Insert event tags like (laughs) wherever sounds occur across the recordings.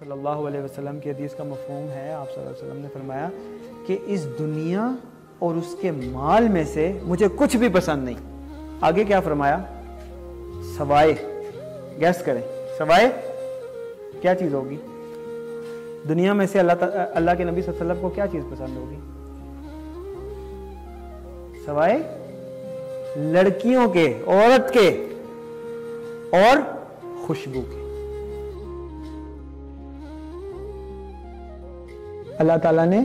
सल्लल्लाहु अलैहि वसल्लम की हदीस का मफहम है आप वसल्लम ने फरमाया कि इस दुनिया और उसके माल में से मुझे कुछ भी पसंद नहीं आगे क्या फरमाया सवाए गैस करें सवाए क्या चीज़ होगी दुनिया में से अल्लाह अल्लाह के नबी वसल्लम को क्या चीज़ पसंद होगी सवाए लड़कियों के औरत के और खुशबू के अल्लाह ताला ने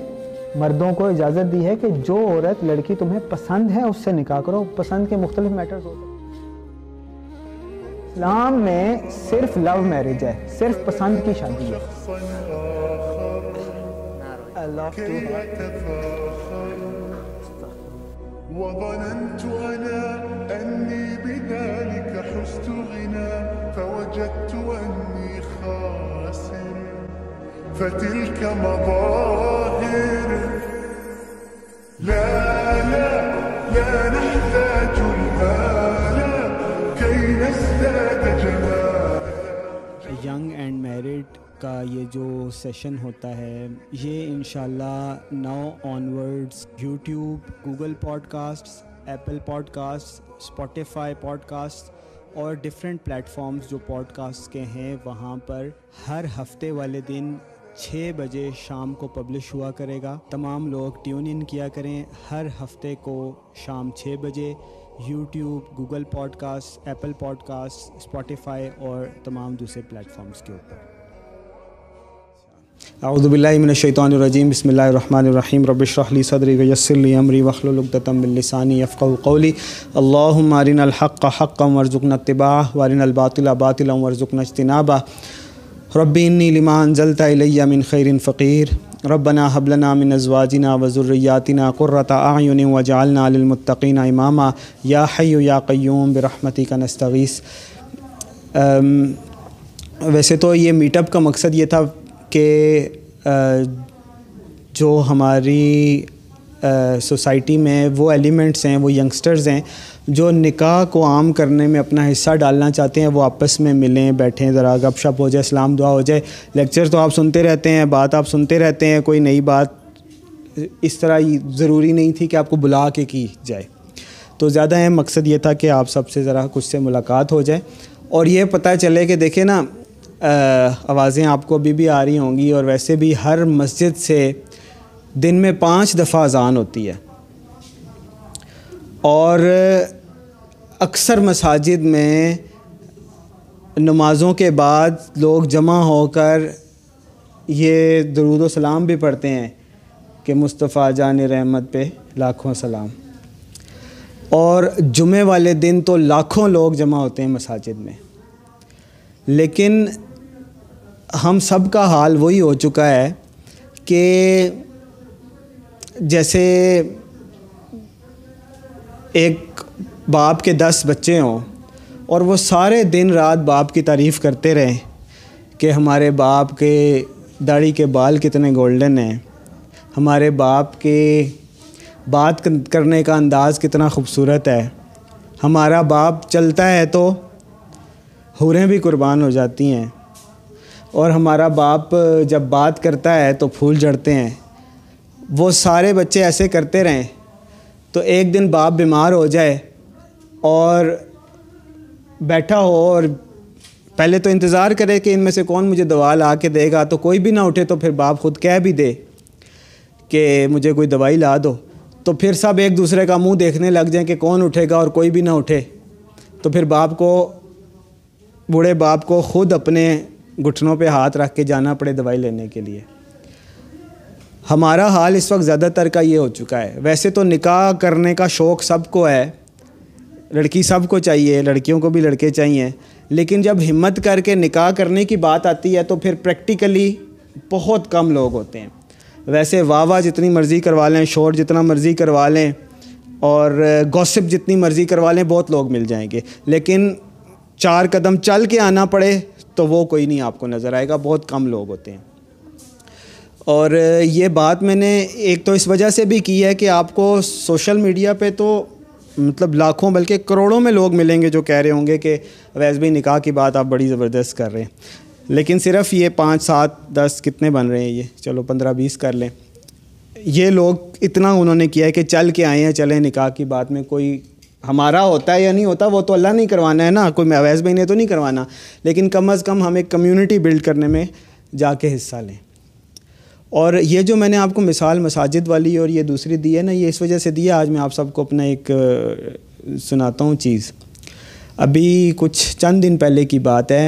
मर्दों को इजाज़त दी है कि जो औरत लड़की तुम्हें पसंद है उससे निकाह करो पसंद के मुख्तलि मैटर्स होते हैं इस्लाम में सिर्फ लव मैरिज है सिर्फ पसंद की शादी है وظننت بذلك حست غنى فوجدت فتلك مظاهر لا لا لا نحتاج المال كي نزداد جمالا Young and married का ये जो सेशन होता है ये इन now onwards YouTube Google podcast Apple podcast Spotify podcast और डिफरेंट प्लेटफॉर्म्स जो पॉडकास्ट के हैं वहाँ पर हर हफ्ते वाले दिन छः बजे शाम को पब्लिश हुआ करेगा तमाम लोग ट्यून इन किया करें हर हफ्ते को शाम छः बजे YouTube Google podcast Apple podcast Spotify और तमाम दूसरे प्लेटफॉर्म्स के ऊपर अउदबिल्लिमिनशैतरजीम बसमीम रबिशरली सदरी वयसली अमरी वखलतमिलसानी अफ़क़ली अल्लाम अरिन हक़ हक़ वरज़ुकन तबाह वारिन अलबातिल बातिल वरज़ुकन अजतनाबा रब्बी लिमान जलता मिन खैरिन फ़कीर रबना हबलना मिन अजवाजना वज़ुर्रियातना क़ुर्रता आयुन वजालना इमामा या हय्यु या क़य्यूम बरहमती का नस्तवीस वैसे तो ये मीटअप का मकसद ये था कि जो हमारी सोसाइटी में वो एलिमेंट्स हैं वो यंगस्टर्स हैं जो निकाह को आम करने में अपना हिस्सा डालना चाहते हैं वो आपस में मिलें बैठें ज़रा गपशप हो जाए इस्लाम दुआ हो जाए लेक्चर तो आप सुनते रहते हैं बात आप सुनते रहते हैं कोई नई बात इस तरह ज़रूरी नहीं थी कि आपको बुला के की जाए तो ज़्यादा अहम मकसद ये था कि आप सबसे ज़रा कुछ से मुलाकात हो जाए और ये पता चले कि देखें ना आवाज़ें आपको अभी भी आ रही होंगी और वैसे भी हर मस्जिद से दिन में पाँच दफ़ा अजान होती है और अक्सर मसाजिद में नमाज़ों के बाद लोग जमा होकर ये दरूद सलाम भी पढ़ते हैं कि मुस्तफ़ा जान रहमत पे लाखों सलाम और जुमे वाले दिन तो लाखों लोग जमा होते हैं मसाजिद में लेकिन हम सब का हाल वही हो चुका है कि जैसे एक बाप के दस बच्चे हों और वो सारे दिन रात बाप की तारीफ़ करते रहें कि हमारे बाप के दाढ़ी के बाल कितने गोल्डन हैं हमारे बाप के बात करने का अंदाज़ कितना खूबसूरत है हमारा बाप चलता है तो हूरें भी कुर्बान हो जाती हैं और हमारा बाप जब बात करता है तो फूल जड़ते हैं वो सारे बच्चे ऐसे करते रहें तो एक दिन बाप बीमार हो जाए और बैठा हो और पहले तो इंतज़ार करे कि इनमें से कौन मुझे दवा ला के देगा तो कोई भी ना उठे तो फिर बाप खुद कह भी दे कि मुझे कोई दवाई ला दो तो फिर सब एक दूसरे का मुंह देखने लग जाएं कि कौन उठेगा और कोई भी ना उठे तो फिर बाप को बूढ़े बाप को खुद अपने घुटनों पे हाथ रख के जाना पड़े दवाई लेने के लिए हमारा हाल इस वक्त ज़्यादातर का ये हो चुका है वैसे तो निकाह करने का शौक़ सबको है लड़की सबको चाहिए लड़कियों को भी लड़के चाहिए लेकिन जब हिम्मत करके निकाह करने की बात आती है तो फिर प्रैक्टिकली बहुत कम लोग होते हैं वैसे वाह वाह जितनी मर्ज़ी करवा लें शोर जितना मर्ज़ी करवा लें और गॉसिप जितनी मर्ज़ी करवा लें बहुत लोग मिल जाएंगे लेकिन चार कदम चल के आना पड़े तो वो कोई नहीं आपको नज़र आएगा बहुत कम लोग होते हैं और ये बात मैंने एक तो इस वजह से भी की है कि आपको सोशल मीडिया पे तो मतलब लाखों बल्कि करोड़ों में लोग मिलेंगे जो कह रहे होंगे कि भी निकाह की बात आप बड़ी ज़बरदस्त कर रहे हैं लेकिन सिर्फ ये पाँच सात दस कितने बन रहे हैं ये चलो पंद्रह बीस कर लें ये लोग इतना उन्होंने किया है कि चल के आए हैं चलें निकाह की बात में कोई हमारा होता है या नहीं होता वो तो अल्लाह नहीं करवाना है ना कोई अवैस भाई ने तो नहीं करवाना लेकिन कम अज़ कम हम एक कम्यूनिटी बिल्ड करने में जाके हिस्सा लें और ये जो मैंने आपको मिसाल मसाजिद वाली और ये दूसरी दी है ना ये इस वजह से दी है आज मैं आप सबको अपना एक सुनाता हूँ चीज़ अभी कुछ चंद दिन पहले की बात है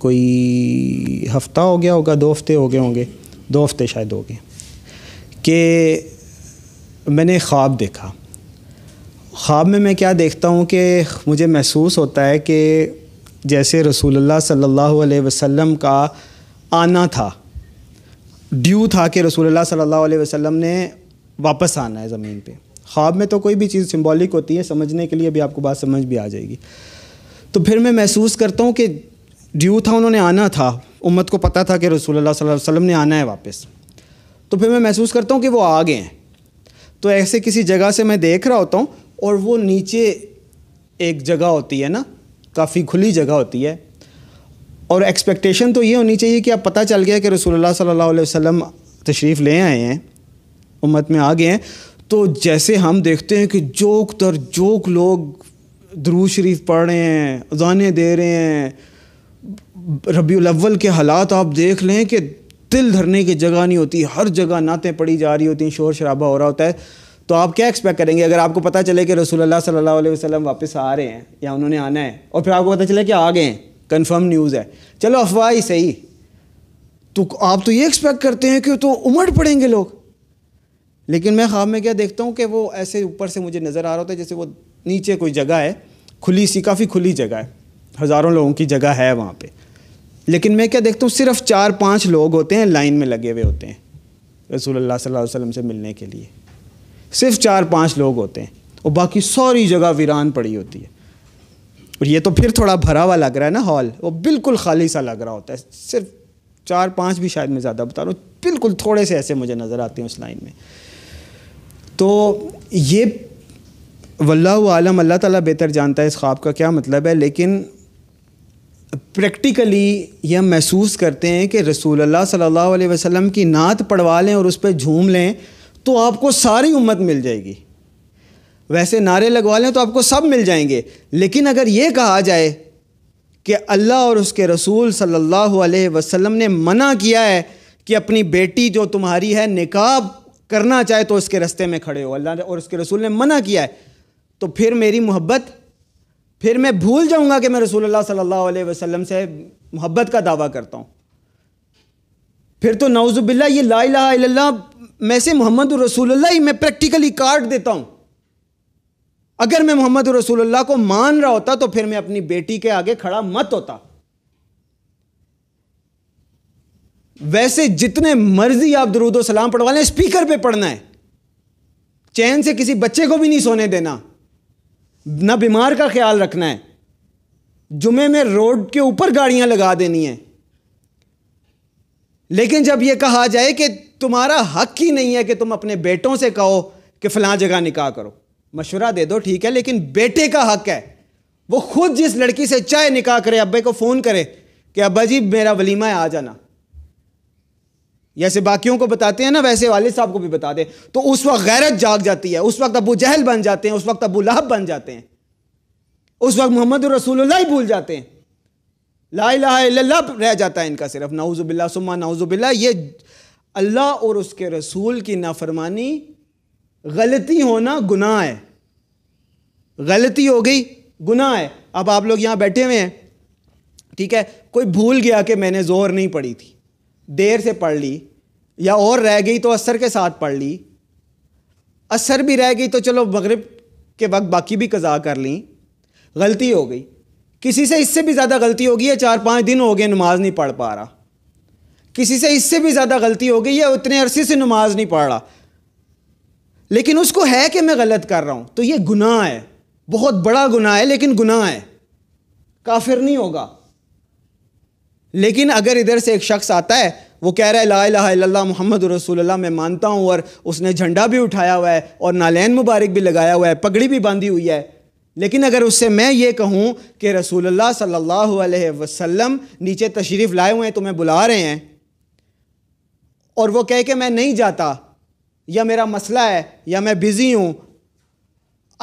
कोई हफ़्ता हो गया होगा दो हफ्ते हो गए होंगे दो हफ्ते शायद हो गए कि मैंने ख्वाब देखा ख्वाब में मैं क्या देखता हूँ कि मुझे महसूस होता है कि जैसे रसूलुल्लाह सल्लल्लाहु अलैहि वसल्लम का आना था ड्यू था कि रसूलुल्लाह सल्लल्लाहु अलैहि वसल्लम ने वापस आना है ज़मीन पे ख्वाब में तो कोई भी चीज़ सिम्बॉलिक होती है समझने के लिए भी आपको बात समझ भी आ जाएगी तो फिर मैं महसूस करता हूँ कि ड्यू था उन्होंने आना था उम्मत को पता था कि रसूलुल्लाह सल्लल्लाहु अलैहि वसल्लम ने आना है वापस तो फिर मैं महसूस करता हूँ कि वो आ गए हैं तो ऐसे किसी जगह से मैं देख रहा होता हूँ और वो नीचे एक जगह होती है ना काफ़ी खुली जगह होती है और एक्सपेक्टेशन तो ये होनी चाहिए कि आप पता चल गया कि रसोल्ला सल्ला वसम तशरीफ़ ले आए हैं उम्मत में आ गए हैं तो जैसे हम देखते हैं कि जोक दर जोक लोग दरूज शरीफ पढ़ रहे हैं उजाने दे रहे हैं रबी अव्वल के हालात आप देख लें कि दिल धरने की जगह नहीं होती हर जगह नातें पड़ी जा रही होती हैं शोर शराबा हो रहा होता है तो आप क्या एक्सपेक्ट करेंगे अगर आपको पता चले कि रसूल सल्ला वसम वापस आ रहे हैं या उन्होंने आना है और फिर आपको पता चले कि आ गए हैं कंफर्म न्यूज़ है चलो अफवाह ही सही तो आप तो ये एक्सपेक्ट करते हैं कि तो उमड़ पड़ेंगे लोग लेकिन मैं ख्वाब में क्या देखता हूँ कि वो ऐसे ऊपर से मुझे नज़र आ रहा होता है जैसे वो नीचे कोई जगह है खुली सी काफ़ी खुली जगह है हज़ारों लोगों की जगह है वहाँ पर लेकिन मैं क्या देखता हूँ सिर्फ चार पाँच लोग होते हैं लाइन में लगे हुए होते हैं रसूल अल्लाह सल्लल्लाहु अलैहि वसल्लम से मिलने के लिए सिर्फ चार पाँच लोग होते हैं और बाकी सारी जगह वीरान पड़ी होती है और ये तो फिर थोड़ा भरा हुआ लग रहा है ना हॉल वो बिल्कुल खाली सा लग रहा होता है सिर्फ चार पाँच भी शायद मैं ज़्यादा बता रहा हूँ बिल्कुल थोड़े से ऐसे मुझे नज़र आते हैं उस लाइन में तो ये वल्ला आलम अल्लाह ताला बेहतर जानता है इस ख्वाब का क्या मतलब है लेकिन प्रैक्टिकली यह महसूस करते हैं कि रसूल अल्लाह सल्लल्लाहु अलैहि वसल्लम की नात पढ़वा लें और उस पर झूम लें तो आपको सारी उम्मत मिल जाएगी वैसे नारे लगवा लें तो आपको सब मिल जाएंगे लेकिन अगर ये कहा जाए कि अल्लाह और उसके रसूल सल्लल्लाहु अलैहि वसल्लम ने मना किया है कि अपनी बेटी जो तुम्हारी है निकाब करना चाहे तो उसके रस्ते में खड़े हो अल्लाह और उसके रसूल ने मना किया है तो फिर मेरी मोहब्बत फिर मैं भूल जाऊँगा कि मैं रसूल सल्लल्लाहु अलैहि वसल्लम से मोहब्बत का दावा करता हूँ फिर तो नवजुबिल्ला ये ला इला में से मोहम्मद रसूल ही मैं प्रैक्टिकली काट देता हूँ अगर मैं मोहम्मद रसूलुल्लाह को मान रहा होता तो फिर मैं अपनी बेटी के आगे खड़ा मत होता वैसे जितने मर्जी आप दरूदो सलाम पढ़वा लें स्पीकर पे पढ़ना है चैन से किसी बच्चे को भी नहीं सोने देना ना बीमार का ख्याल रखना है जुमे में रोड के ऊपर गाड़ियां लगा देनी है लेकिन जब यह कहा जाए कि तुम्हारा हक ही नहीं है कि तुम अपने बेटों से कहो कि फलां जगह निकाह करो मशवरा दे दो ठीक है लेकिन बेटे का हक है वो खुद जिस लड़की से चाहे निकाह करे अब्बे को फ़ोन करे कि अब्बा जी मेरा वलीमा है आ जाना जैसे बाकियों को बताते हैं ना वैसे वालिद साहब को भी बता दे तो उस वक्त गैरत जाग जाती है उस वक्त अबू जहल बन जाते हैं उस वक्त अबू लहब बन जाते हैं उस वक्त मोहम्मद रसूल ही भूल जाते हैं ला ला रह जाता है इनका सिर्फ नाउज़ुबिल्ला सुमा नाउज़ुबिल्ला ये अल्लाह और उसके रसूल की नाफरमानी गलती होना गुनाह है गलती हो गई गुनाह है अब आप लोग यहाँ बैठे हुए हैं ठीक है कोई भूल गया कि मैंने ज़ोर नहीं पढ़ी थी देर से पढ़ ली या और रह गई तो असर के साथ पढ़ ली असर भी रह गई तो चलो मगरब के वक्त बाकी भी कज़ा कर ली गलती हो गई किसी से इससे भी ज़्यादा गलती हो गई है चार पाँच दिन हो गए नमाज़ नहीं पढ़ पा रहा किसी से इससे भी ज़्यादा गलती हो गई है उतने अरसे से नमाज़ नहीं पढ़ रहा लेकिन उसको है कि मैं गलत कर रहा हूं तो ये गुनाह है बहुत बड़ा गुनाह है लेकिन गुनाह है काफिर नहीं होगा लेकिन अगर इधर से एक शख्स आता है वो कह रहा है ला इलाहा इल्लल्लाह मोहम्मद रसूलुल्लाह मैं मानता हूँ और उसने झंडा भी उठाया हुआ है और नालैन मुबारक भी लगाया हुआ है पगड़ी भी बांधी हुई है लेकिन अगर उससे मैं ये कहूँ कि रसूलुल्लाह सल्लल्लाहु अलैहि वसल्लम नीचे तशरीफ़ लाए हुए हैं तो मैं बुला रहे हैं और वो कह के मैं नहीं जाता या मेरा मसला है या मैं बिज़ी हूँ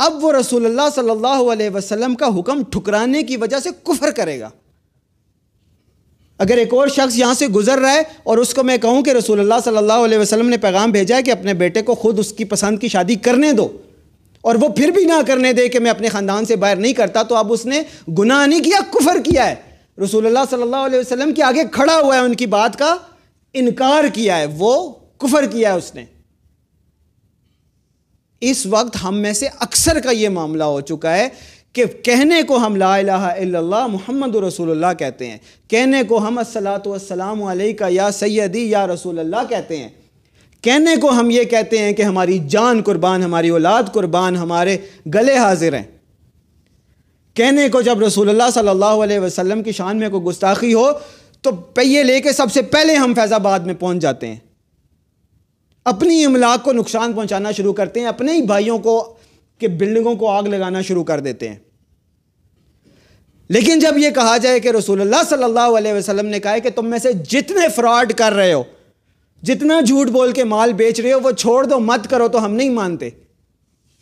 अब वो रसूलुल्लाह सल्लल्लाहु अलैहि वसल्लम का हुक्म ठुकराने की वजह से कुफर करेगा अगर एक और शख्स यहाँ से गुजर रहा है और उसको मैं कहूँ कि रसूलुल्लाह सल्लल्लाहु अलैहि वसल्लम ने पैगाम भेजा है कि अपने बेटे को ख़ुद उसकी पसंद की शादी करने दो और वो फिर भी ना करने दे कि मैं अपने ख़ानदान से बाहर नहीं करता तो अब उसने गुनाह नहीं किया कुफर किया है रसूलुल्लाह सल्लल्लाहु अलैहि वसल्लम के आगे खड़ा हुआ है उनकी बात का इनकार किया है वो कुफर किया है उसने इस वक्त हम में से अक्सर का ये मामला हो चुका है कि कहने को हम ला इल्लल्लाह मोहम्मद रसूलुल्लाह कहते हैं कहने को हम असलातम का या सैदी या रसूलुल्लाह कहते हैं कहने को हम ये कहते हैं कि हमारी जान कुर्बान हमारी औलाद कुर्बान हमारे गले हाजिर हैं कहने को जब रसूलुल्लाह सल्लल्लाहु अलैहि वसल्लम की शान में कोई गुस्ताखी हो तो पहिए लेके सबसे पहले हम फैज़ाबाद में पहुंच जाते हैं अपनी इमलाक को नुकसान पहुंचाना शुरू करते हैं अपने ही भाइयों को के बिल्डिंगों को आग लगाना शुरू कर देते हैं लेकिन जब यह कहा जाए कि रसूलुल्लाह सल्लल्लाहु अलैहि वसल्लम ने कहा है कि तुम में से जितने फ्रॉड कर रहे हो जितना झूठ बोल के माल बेच रहे हो वो छोड़ दो मत करो तो हम नहीं मानते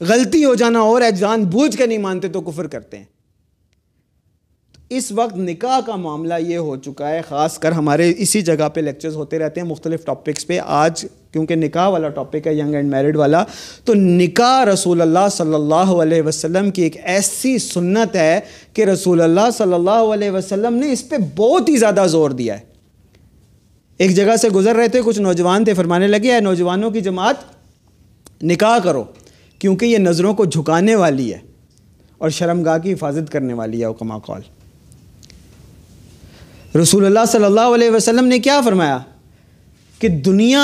गलती हो जाना और है जान बूझ के नहीं मानते तो कुफर करते हैं इस वक्त निकाह का मामला ये हो चुका है ख़ासकर हमारे इसी जगह पे लेक्चर्स होते रहते हैं मुख्तलिफ टॉपिक्स पे आज क्योंकि निकाह वाला टॉपिक है यंग एंड मैरिड वाला तो निकाह रसूल अल्लाह सल्लल्लाहु अलैहि वसल्लम की एक ऐसी सुन्नत है कि रसूल अल्लाह सल्लल्लाहु अलैहि वसल्लम ने इस पर बहुत ही ज़्यादा ज़ोर दिया है एक जगह से गुजर रहे थे कुछ नौजवान थे फरमाने लगे है नौजवानों की जमात निकाह करो क्योंकि ये नज़रों को झुकाने वाली है और शर्मगाह की हिफाजत करने वाली है कमा कौल रसूलुल्लाह सल्लल्लाहु अलैहि वसल्लम ने क्या फरमाया कि दुनिया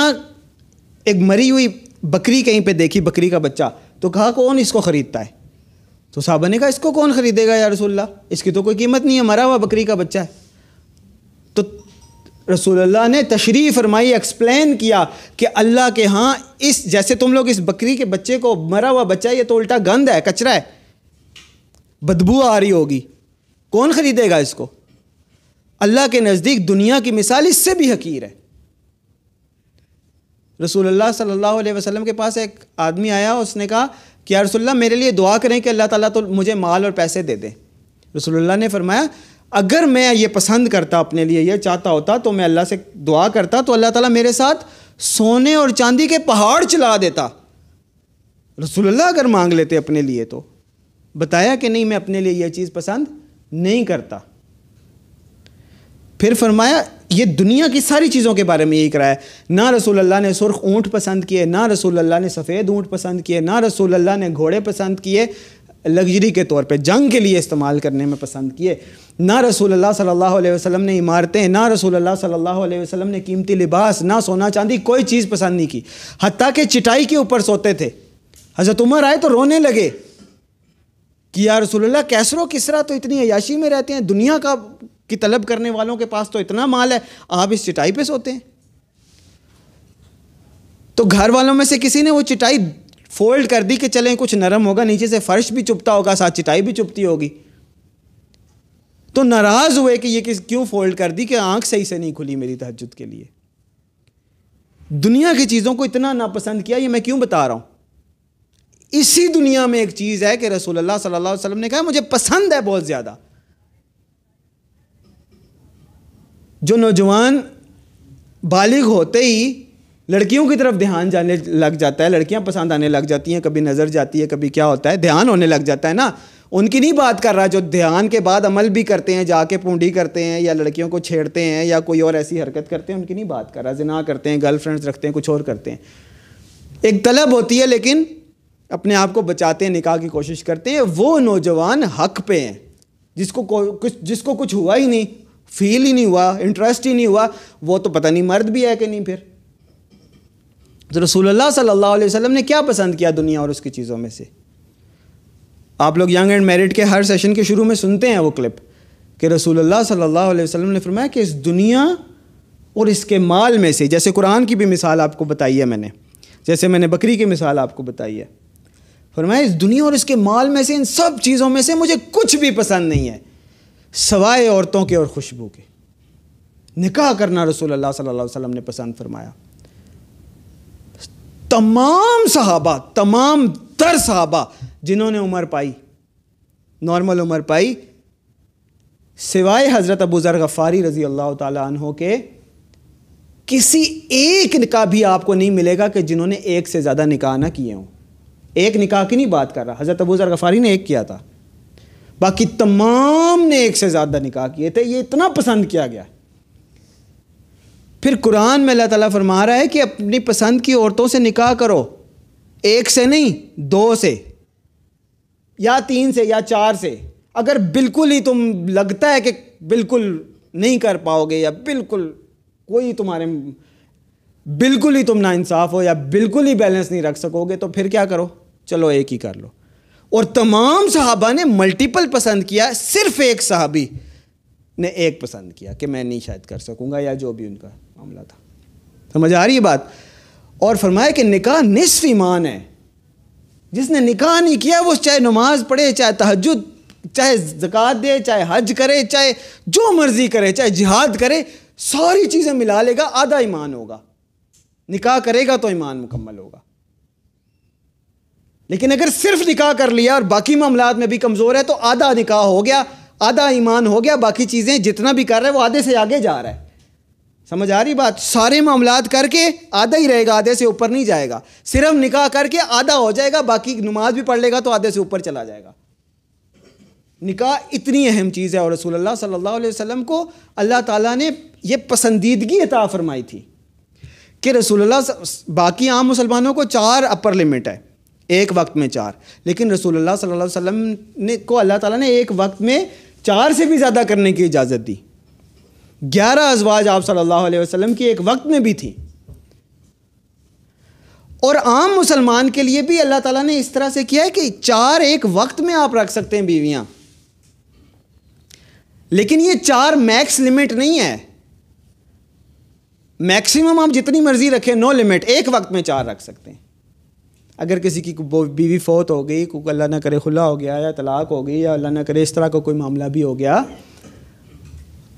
एक मरी हुई बकरी कहीं पे देखी बकरी का बच्चा तो कहा कौन इसको ख़रीदता है तो साहबा ने कहा इसको कौन ख़रीदेगा या रसोल्ला इसकी तो कोई कीमत नहीं है मरा हुआ बकरी का बच्चा है तो रसोल्ला ने तशरी फरमाई एक्सप्लेन किया कि अल्लाह के हाँ इस जैसे तुम लोग इस बकरी के बच्चे को मरा हुआ बच्चा ये तो उल्टा गंद है कचरा है बदबू आ रही होगी कौन ख़रीदेगा इसको अल्लाह के नज़दीक दुनिया की मिसाल इससे भी हकीर है रसूलुल्लाह सल्लल्लाहु अलैहि वसल्लम के पास एक आदमी आया उसने कहा कि या रसोल्ला मेरे लिए दुआ करें कि अल्लाह ताला तो मुझे माल और पैसे दे दे रसोल्ला ने फरमाया अगर मैं ये पसंद करता अपने लिए यह चाहता होता तो मैं अल्लाह से दुआ करता तो अल्लाह ताला मेरे साथ सोने और चांदी के पहाड़ चला देता रसोल्ला अगर मांग लेते अपने लिए तो बताया कि नहीं मैं अपने लिए यह चीज़ पसंद नहीं करता फिर फरमाया ये दुनिया की सारी चीज़ों के बारे में यही कराया ना रसूल अल्लाह ने सुर्ख ऊँट पसंद किए ना रसूल अल्लाह ने सफ़ेद ऊँट पसंद किए ना रसूल अल्लाह ने घोड़े पसंद किए लग्जरी के तौर पे जंग के लिए इस्तेमाल करने में पसंद किए ना रसूल अल्लाह सल्लल्लाहु अलैहि वसल्लम ने इमारतें ना रसूल अल्लाह सल्लल्लाहु अलैहि वसल्लम ने कीमती लिबास ना सोना चांदी कोई चीज़ पसंद नहीं की हती के चिटाई के ऊपर सोते थे हज़रत उमर आए तो रोने लगे कि या रसूल कैसरो किसरा तो इतनी अयाशी में रहते हैं दुनिया का कि तलब करने वालों के पास तो इतना माल है आप इस चिटाई पे सोते हैं तो घर वालों में से किसी ने वो चिटाई फोल्ड कर दी कि चलें कुछ नरम होगा नीचे से फर्श भी चुपता होगा साथ चिटाई भी चुपती होगी तो नाराज़ हुए कि ये किस क्यों फोल्ड कर दी कि आंख सही से नहीं खुली मेरी तहजद के लिए दुनिया की चीज़ों को इतना नापसंद किया ये मैं क्यों बता रहा हूं इसी दुनिया में एक चीज़ है कि रसूल सल्लल्लाहु अलैहि वसल्लम ने कहा मुझे पसंद है बहुत ज़्यादा जो नौजवान बालिग होते ही लड़कियों की तरफ ध्यान जाने लग जाता है लड़कियां पसंद आने लग जाती हैं कभी नज़र जाती है कभी क्या होता है ध्यान होने लग जाता है ना उनकी नहीं बात कर रहा जो ध्यान के बाद अमल भी करते हैं जाके पूंडी करते हैं या लड़कियों को छेड़ते हैं या कोई और ऐसी हरकत करते हैं उनकी नहीं बात कर रहा जिना करते हैं गर्लफ्रेंड्स रखते हैं कुछ और करते हैं एक तलब होती है लेकिन अपने आप को बचाते हैं निकाह की कोशिश करते हैं वो नौजवान हक पे हैं जिसको कुछ जिसको कुछ हुआ ही नहीं फील ही नहीं हुआ इंटरेस्ट ही नहीं हुआ वो तो पता नहीं मर्द भी है कि नहीं फिर तो रसूलुल्लाह सल्लल्लाहु अलैहि वसल्लम ने क्या पसंद किया दुनिया और उसकी चीज़ों में से आप लोग यंग एंड मैरिड के हर सेशन के शुरू में सुनते हैं वो क्लिप कि रसूलुल्लाह सल्लल्लाहु अलैहि वसल्लम ने फरमाया कि इस दुनिया और इसके माल में से जैसे कुरान की भी मिसाल आपको बताई है मैंने जैसे मैंने बकरी की मिसाल आपको बताई है फरमाया इस दुनिया और इसके माल में से इन सब चीज़ों में से मुझे कुछ भी पसंद नहीं है सवाए औरतों के और खुशबू के निकाह करना रसूल अल्लाह सल्लल्लाहु अलैहि वसल्लम ने पसंद फरमाया तमाम सहाबा तमाम तर सहाबा जिन्होंने उम्र पाई नॉर्मल उम्र पाई सिवाय हज़रत अबू ज़र गफ़ारी रज़ी अल्लाह तहों के किसी एक का भी आपको नहीं मिलेगा कि जिन्होंने एक से ज़्यादा निकाह ना किए हों एक निकाह की नहीं बात कर रहा हज़रत अबू ज़र गफ़ारी ने एक किया था बाकी तमाम ने एक से ज़्यादा निकाह किए थे ये इतना पसंद किया गया फिर कुरान में अल्लाह ताला फरमा रहा है कि अपनी पसंद की औरतों से निकाह करो एक से नहीं दो से या तीन से या चार से अगर बिल्कुल ही तुम लगता है कि बिल्कुल नहीं कर पाओगे या बिल्कुल कोई तुम्हारे बिल्कुल ही तुम इंसाफ हो या बिल्कुल ही बैलेंस नहीं रख सकोगे तो फिर क्या करो चलो एक ही कर लो और तमाम सहाबा ने मल्टीपल पसंद किया सिर्फ एक सहाबी ने एक पसंद किया कि मैं नहीं शायद कर सकूँगा या जो भी उनका मामला था समझ आ रही है बात और फरमाया कि निकाह निसफ ईमान है जिसने निकाह नहीं किया वो चाहे नमाज पढ़े चाहे तहजद चाहे जक़ात दे चाहे हज करे चाहे जो मर्ज़ी करे चाहे जिहाद करे सारी चीज़ें मिला लेगा आधा ईमान होगा निकाह करेगा तो ईमान मुकम्मल होगा लेकिन अगर सिर्फ निकाह कर लिया और बाकी मामला में भी कमज़ोर है तो आधा निकाह हो गया आधा ईमान हो गया बाकी चीज़ें जितना भी कर रहा है वो आधे से आगे जा रहा है समझ आ रही बात सारे मामला करके आधा ही रहेगा आधे से ऊपर नहीं जाएगा सिर्फ निकाह करके आधा हो जाएगा बाकी नमाज भी पढ़ लेगा तो आधे से ऊपर चला जाएगा निकाह इतनी अहम चीज़ है और रसूल सल्लल्लाहु अलैहि वसल्लम को अल्लाह ताला ने ये पसंदीदगी अता फरमाई थी कि रसूल बाकी आम मुसलमानों को चार अपर लिमिट है एक वक्त में चार लेकिन रसूलुल्लाह सल्लल्लाहु अलैहि वसल्लम ने को अल्लाह ताला ने एक वक्त में चार से भी ज़्यादा करने की इजाज़त दी ग्यारह अजवाज आप सल्लल्लाहु अलैहि वसल्लम की एक वक्त में भी थी और आम मुसलमान के लिए भी अल्लाह ताला ने इस तरह से किया है कि चार एक वक्त में आप रख सकते हैं बीवियाँ लेकिन ये चार मैक्स लिमिट नहीं है मैक्सिमम आप जितनी मर्जी रखें नो लिमिट एक वक्त में चार रख सकते हैं अगर किसी की बीवी फौत हो गई को अल्लाह ना करे खुला हो गया या तलाक हो गई या अल्लाह ना करे इस तरह का को कोई मामला भी हो गया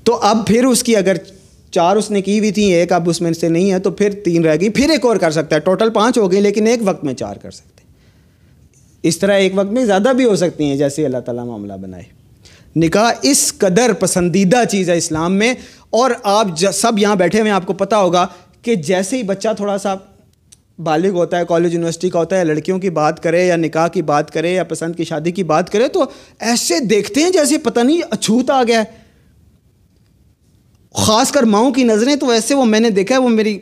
तो अब फिर उसकी अगर चार उसने की हुई थी एक अब उसमें से नहीं है तो फिर तीन रह गई फिर एक और कर सकता है टोटल पाँच हो गई लेकिन एक वक्त में चार कर सकते इस तरह एक वक्त में ज़्यादा भी हो सकती हैं जैसे अल्लाह तला मामला बनाए निकाह इस कदर पसंदीदा चीज़ है इस्लाम में और आप सब यहाँ बैठे हुए आपको पता होगा कि जैसे ही बच्चा थोड़ा सा बालिग होता है कॉलेज यूनिवर्सिटी का होता है लड़कियों की बात करे या निकाह की बात करे या पसंद की शादी की बात करे तो ऐसे देखते हैं जैसे पता नहीं अछूत आ गया है ख़ासकर माओ की नज़रें तो ऐसे वो मैंने देखा है वो मेरी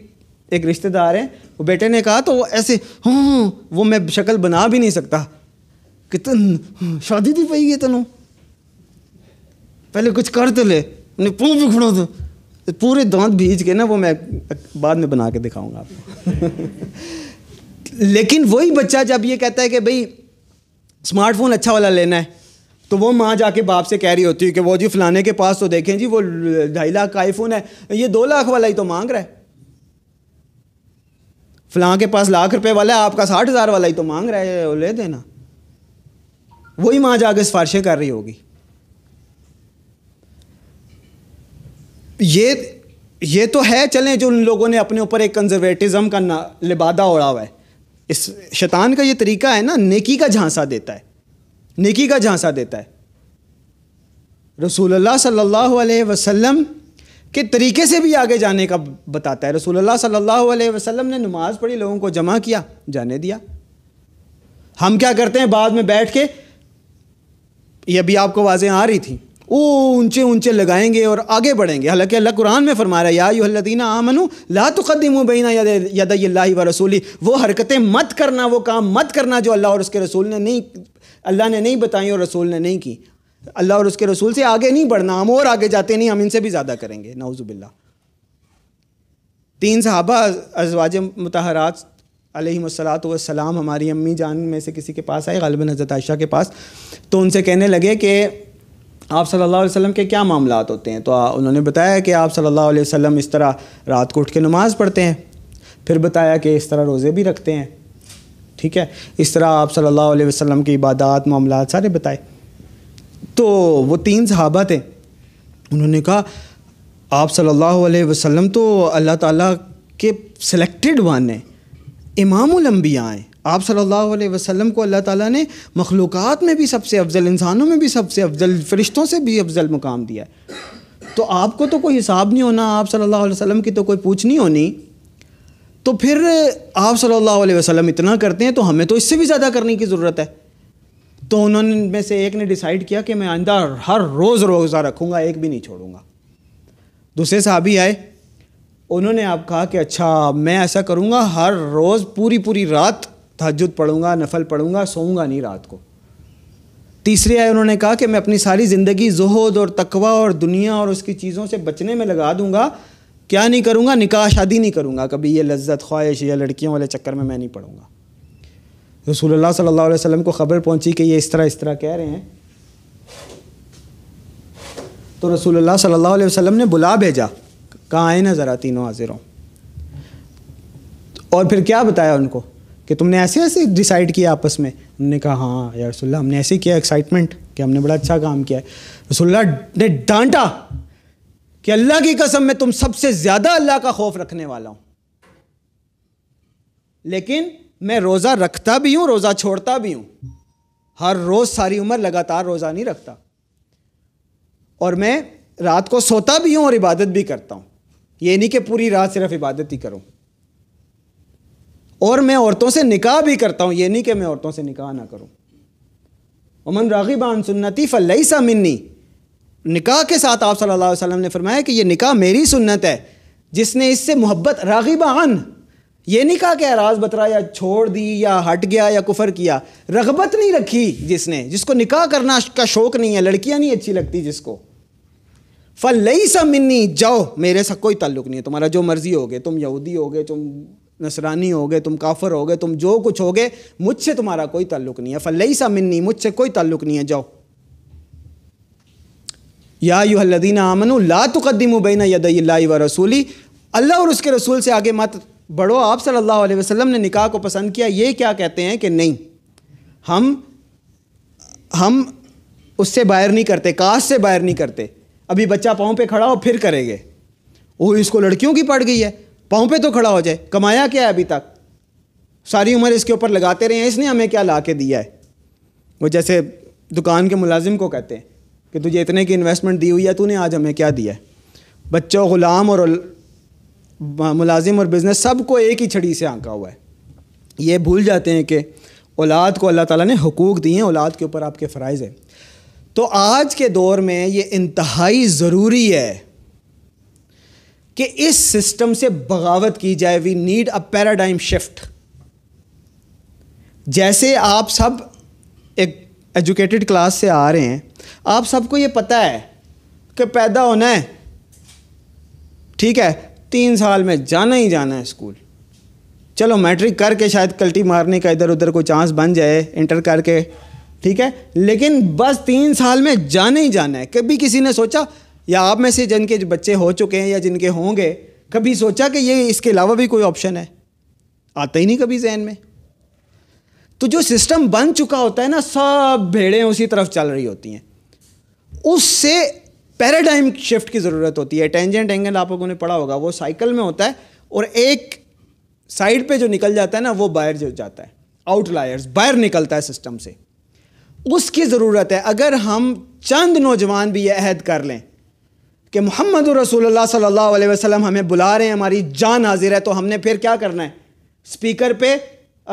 एक रिश्तेदार है वो बेटे ने कहा तो वो ऐसे हूँ हाँ, हाँ, वो मैं शक्ल बना भी नहीं सकता कितन शादी थी पई है तनों पहले कुछ कर तो ले उन्हें पों भी खुड़ो तो पूरे दांत भीज के ना वो मैं बाद में बना के दिखाऊंगा आपको (laughs) लेकिन वही बच्चा जब ये कहता है कि भाई स्मार्टफोन अच्छा वाला लेना है तो वो माँ जाके बाप से कह रही होती है कि वो जी फलाने के पास तो देखें जी वो ढाई लाख का आईफोन है ये दो लाख वाला ही तो मांग रहा है फलां के पास लाख रुपए वाला है आपका साठ हज़ार वाला ही तो मांग रहा है ले देना वही माँ जाके सिफारिशें कर रही होगी ये ये तो है चलें जो उन लोगों ने अपने ऊपर एक कंजर्वेटिज़म का ना लिबादा ओढ़ा हुआ है इस शैतान का ये तरीका है ना नेकी का झांसा देता है नेकी का झांसा देता है रसूलुल्लाह सल्लल्लाहु अलैहि वसल्लम के तरीके से भी आगे जाने का बताता है रसूलुल्लाह सल्लल्लाहु अलैहि वसल्लम ने नमाज़ पढ़ी लोगों को जमा किया जाने दिया हम क्या करते हैं बाद में बैठ के ये भी आपको आवाज़ें आ रही थी ऊंचे ऊंचे लगाएंगे और आगे बढ़ेंगे हालांकि अल्लाह कुरान में फरमा रहा है यादीना आमनु ला तुकदम बीना यदा व रसूली वो हरकतें मत करना वो काम मत करना जो अल्लाह और उसके रसूल ने नहीं अल्लाह ने नहीं बताई और रसूल ने नहीं की अल्लाह और उसके रसूल से आगे नहीं बढ़ना हम और आगे जाते नहीं हम इनसे भी ज़्यादा करेंगे नवजुबिल्ला तीन सहाबा अजवाज मतहरात अलैहिस्सलात वसलाम हमारी अम्मी जान में से किसी के पास आए गालिबा हज़रत आयशा के पास तो उनसे कहने लगे कि आप सल्लल्लाहु अलैहि वसल्लम के क्या मामला होते हैं तो उन्होंने बताया कि आप सल्लल्लाहु अलैहि वसल्लम इस तरह रात को उठ के नमाज़ पढ़ते हैं फिर बताया कि इस तरह रोज़े भी रखते हैं ठीक है इस तरह आप सल्लल्लाहु अलैहि वसल्लम की इबादत मामला सारे बताए तो वो तीन सहाबा थे उन्होंने कहा आप सल्लल्लाहु अलैहि वसल्लम तो अल्लाह ताला के सिलेक्टेड वन हैं इमाम हैं आप सल्लल्लाहु अलैहि वसल्लम को अल्लाह ताला ने मखलूक़ात में भी सबसे अफजल इंसानों में भी सबसे अफजल फ़रिश्तों से भी अफजल मुकाम दिया है तो आपको तो कोई हिसाब नहीं होना आप सल्लल्लाहु अलैहि वसल्लम की तो कोई पूछ नहीं होनी तो फिर आप सल्लल्लाहु अलैहि वसल्लम इतना करते हैं तो हमें तो इससे भी ज़्यादा करने की ज़रूरत है तो उन्होंने में से एक ने डिसाइड किया कि मैं आइंदा हर रोज़ रोज़ा रखूँगा एक भी नहीं छोड़ूंगा दूसरे साहबी आए उन्होंने आप कहा कि अच्छा मैं ऐसा करूँगा हर रोज़ पूरी पूरी रात तहजद पढ़ूंगा नफल पढ़ूंगा सोऊंगा नहीं रात को तीसरी आए उन्होंने कहा कि मैं अपनी सारी ज़िंदगी जहद और तकवा और दुनिया और उसकी चीज़ों से बचने में लगा दूंगा क्या नहीं करूँगा निकाह शादी नहीं करूँगा कभी ये लज्जत ख्वाहिश या लड़कियों वाले चक्कर में मैं नहीं पढ़ूँगा रसूलुल्लाह सल्लल्लाहु अलैहि वसल्लम को ख़बर पहुँची कि ये इस तरह इस तरह कह रहे हैं तो रसूलुल्लाह सल्लल्लाहु अलैहि वसल्लम ने बुला भेजा कहाँ आए ना ज़रा तीनों हाजिरों और फिर क्या बताया उनको कि तुमने ऐसे ऐसे डिसाइड किया आपस में हमने कहा हाँ यार रसुल्ला हमने ऐसे किया एक्साइटमेंट कि हमने बड़ा अच्छा काम किया है रसुल्ला ने डांटा कि अल्लाह की कसम में तुम सबसे ज़्यादा अल्लाह का खौफ रखने वाला हूं लेकिन मैं रोज़ा रखता भी हूं रोज़ा छोड़ता भी हूं हर रोज़ सारी उम्र लगातार रोज़ा नहीं रखता और मैं रात को सोता भी हूं और इबादत भी करता हूँ ये नहीं कि पूरी रात सिर्फ इबादत ही करूँ और मैं औरतों से निकाह भी करता हूँ ये नहीं कि मैं औरतों से निकाह ना करूँ अमन रागीबान सुन्नती फ़लई सा मिन्नी निकाह के साथ आप सल्लल्लाहु अलैहि वसल्लम ने फरमाया कि ये निकाह मेरी सुन्नत है जिसने इससे मोहब्बत रागीबान ये नहीं कहा कि राज बतरा या छोड़ दी या हट गया या कुफर किया रगबत नहीं रखी जिसने जिसको निकाह करना का शौक़ नहीं है लड़कियाँ नहीं अच्छी लगती जिसको फलई सा मिन्नी जाओ मेरे से कोई ताल्लुक नहीं है तुम्हारा जो मर्ज़ी हो गए तुम यहूदी हो गए तुम नसरानी हो गए तुम काफर हो गए तुम जो कुछ हो गए मुझसे तुम्हारा कोई ताल्लुक नहीं है फ़लई सा मिन्नी मुझसे कोई ताल्लुक नहीं है जाओ या यू हल्दीन आमनु ला तुकदम बैना यदयल्ला व रसूली अल्लाह और उसके रसूल से आगे मत बढ़ो आप सल्लल्लाहु अलैहि वसल्लम ने निकाह को पसंद किया ये क्या कहते हैं कि नहीं हम हम उससे बाहर नहीं करते काश से बाहर नहीं करते अभी बच्चा पाँव पे खड़ा हो फिर करेंगे ओह इसको लड़कियों की पड़ गई है पाँव पे तो खड़ा हो जाए कमाया क्या है अभी तक सारी उम्र इसके ऊपर लगाते रहे हैं इसने हमें क्या ला के दिया है वो जैसे दुकान के मुलाजिम को कहते हैं कि तुझे इतने की इन्वेस्टमेंट दी हुई है तूने आज हमें क्या दिया है बच्चों ग़ुलाम और मुलाजिम और बिज़नेस सब को एक ही छड़ी से आंका हुआ है ये भूल जाते हैं कि औलाद को अल्लाह ताला ने हकूक़ दिए हैं औलाद के ऊपर आपके फ़रज़ हैं तो आज के दौर में ये इंतहाई ज़रूरी है कि इस सिस्टम से बगावत की जाए we need a paradigm shift जैसे आप सब एक एजुकेटेड क्लास से आ रहे हैं आप सबको ये पता है कि पैदा होना है ठीक है तीन साल में जाना ही जाना है स्कूल चलो मैट्रिक करके शायद कल्टी मारने का इधर उधर कोई चांस बन जाए इंटर करके ठीक है लेकिन बस तीन साल में जाना ही जाना है कभी किसी ने सोचा या आप में से जिनके बच्चे हो चुके हैं या जिनके होंगे कभी सोचा कि ये इसके अलावा भी कोई ऑप्शन है आता ही नहीं कभी जहन में तो जो सिस्टम बन चुका होता है ना सब भेड़ें उसी तरफ चल रही होती हैं उससे पैराडाइम शिफ्ट की ज़रूरत होती है टेंजेंट एंगल आप लोगों ने पढ़ा होगा वो साइकिल में होता है और एक साइड पे जो निकल जाता है ना वो बाहर जो जाता है आउटलायर्स बाहर निकलता है सिस्टम से उसकी ज़रूरत है अगर हम चंद नौजवान भी यह अहद कर लें कि मोहम्मद रसूल सल्ला वसम हमें बुला रहे हैं हमारी जान हाजिर है तो हमने फिर क्या करना है स्पीकर पे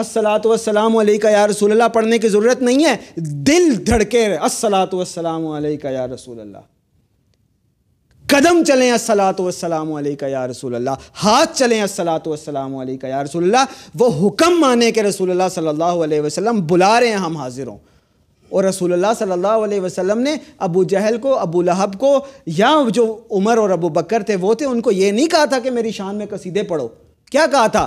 असलात वसलाम का या रसूल पढ़ने की ज़रूरत नहीं है दिल धड़के असलात वसलाम का या रसूल कदम चलें असलात वसलाम का या रसूल हाथ चलें असलात वसलाम का या रसूल वो हुक्म माने के रसूल सल्लल्लाहु अलैहि वसल्लम बुला रहे हैं हम हाजिर हों और रसूलुल्लाह सल्लल्लाहु अलैहि वसल्लम ने अबू जहल को अबू लहब को या जो उमर और अबू बकर थे वो थे उनको ये नहीं कहा था कि मेरी शान में कसीदे पढ़ो क्या कहा था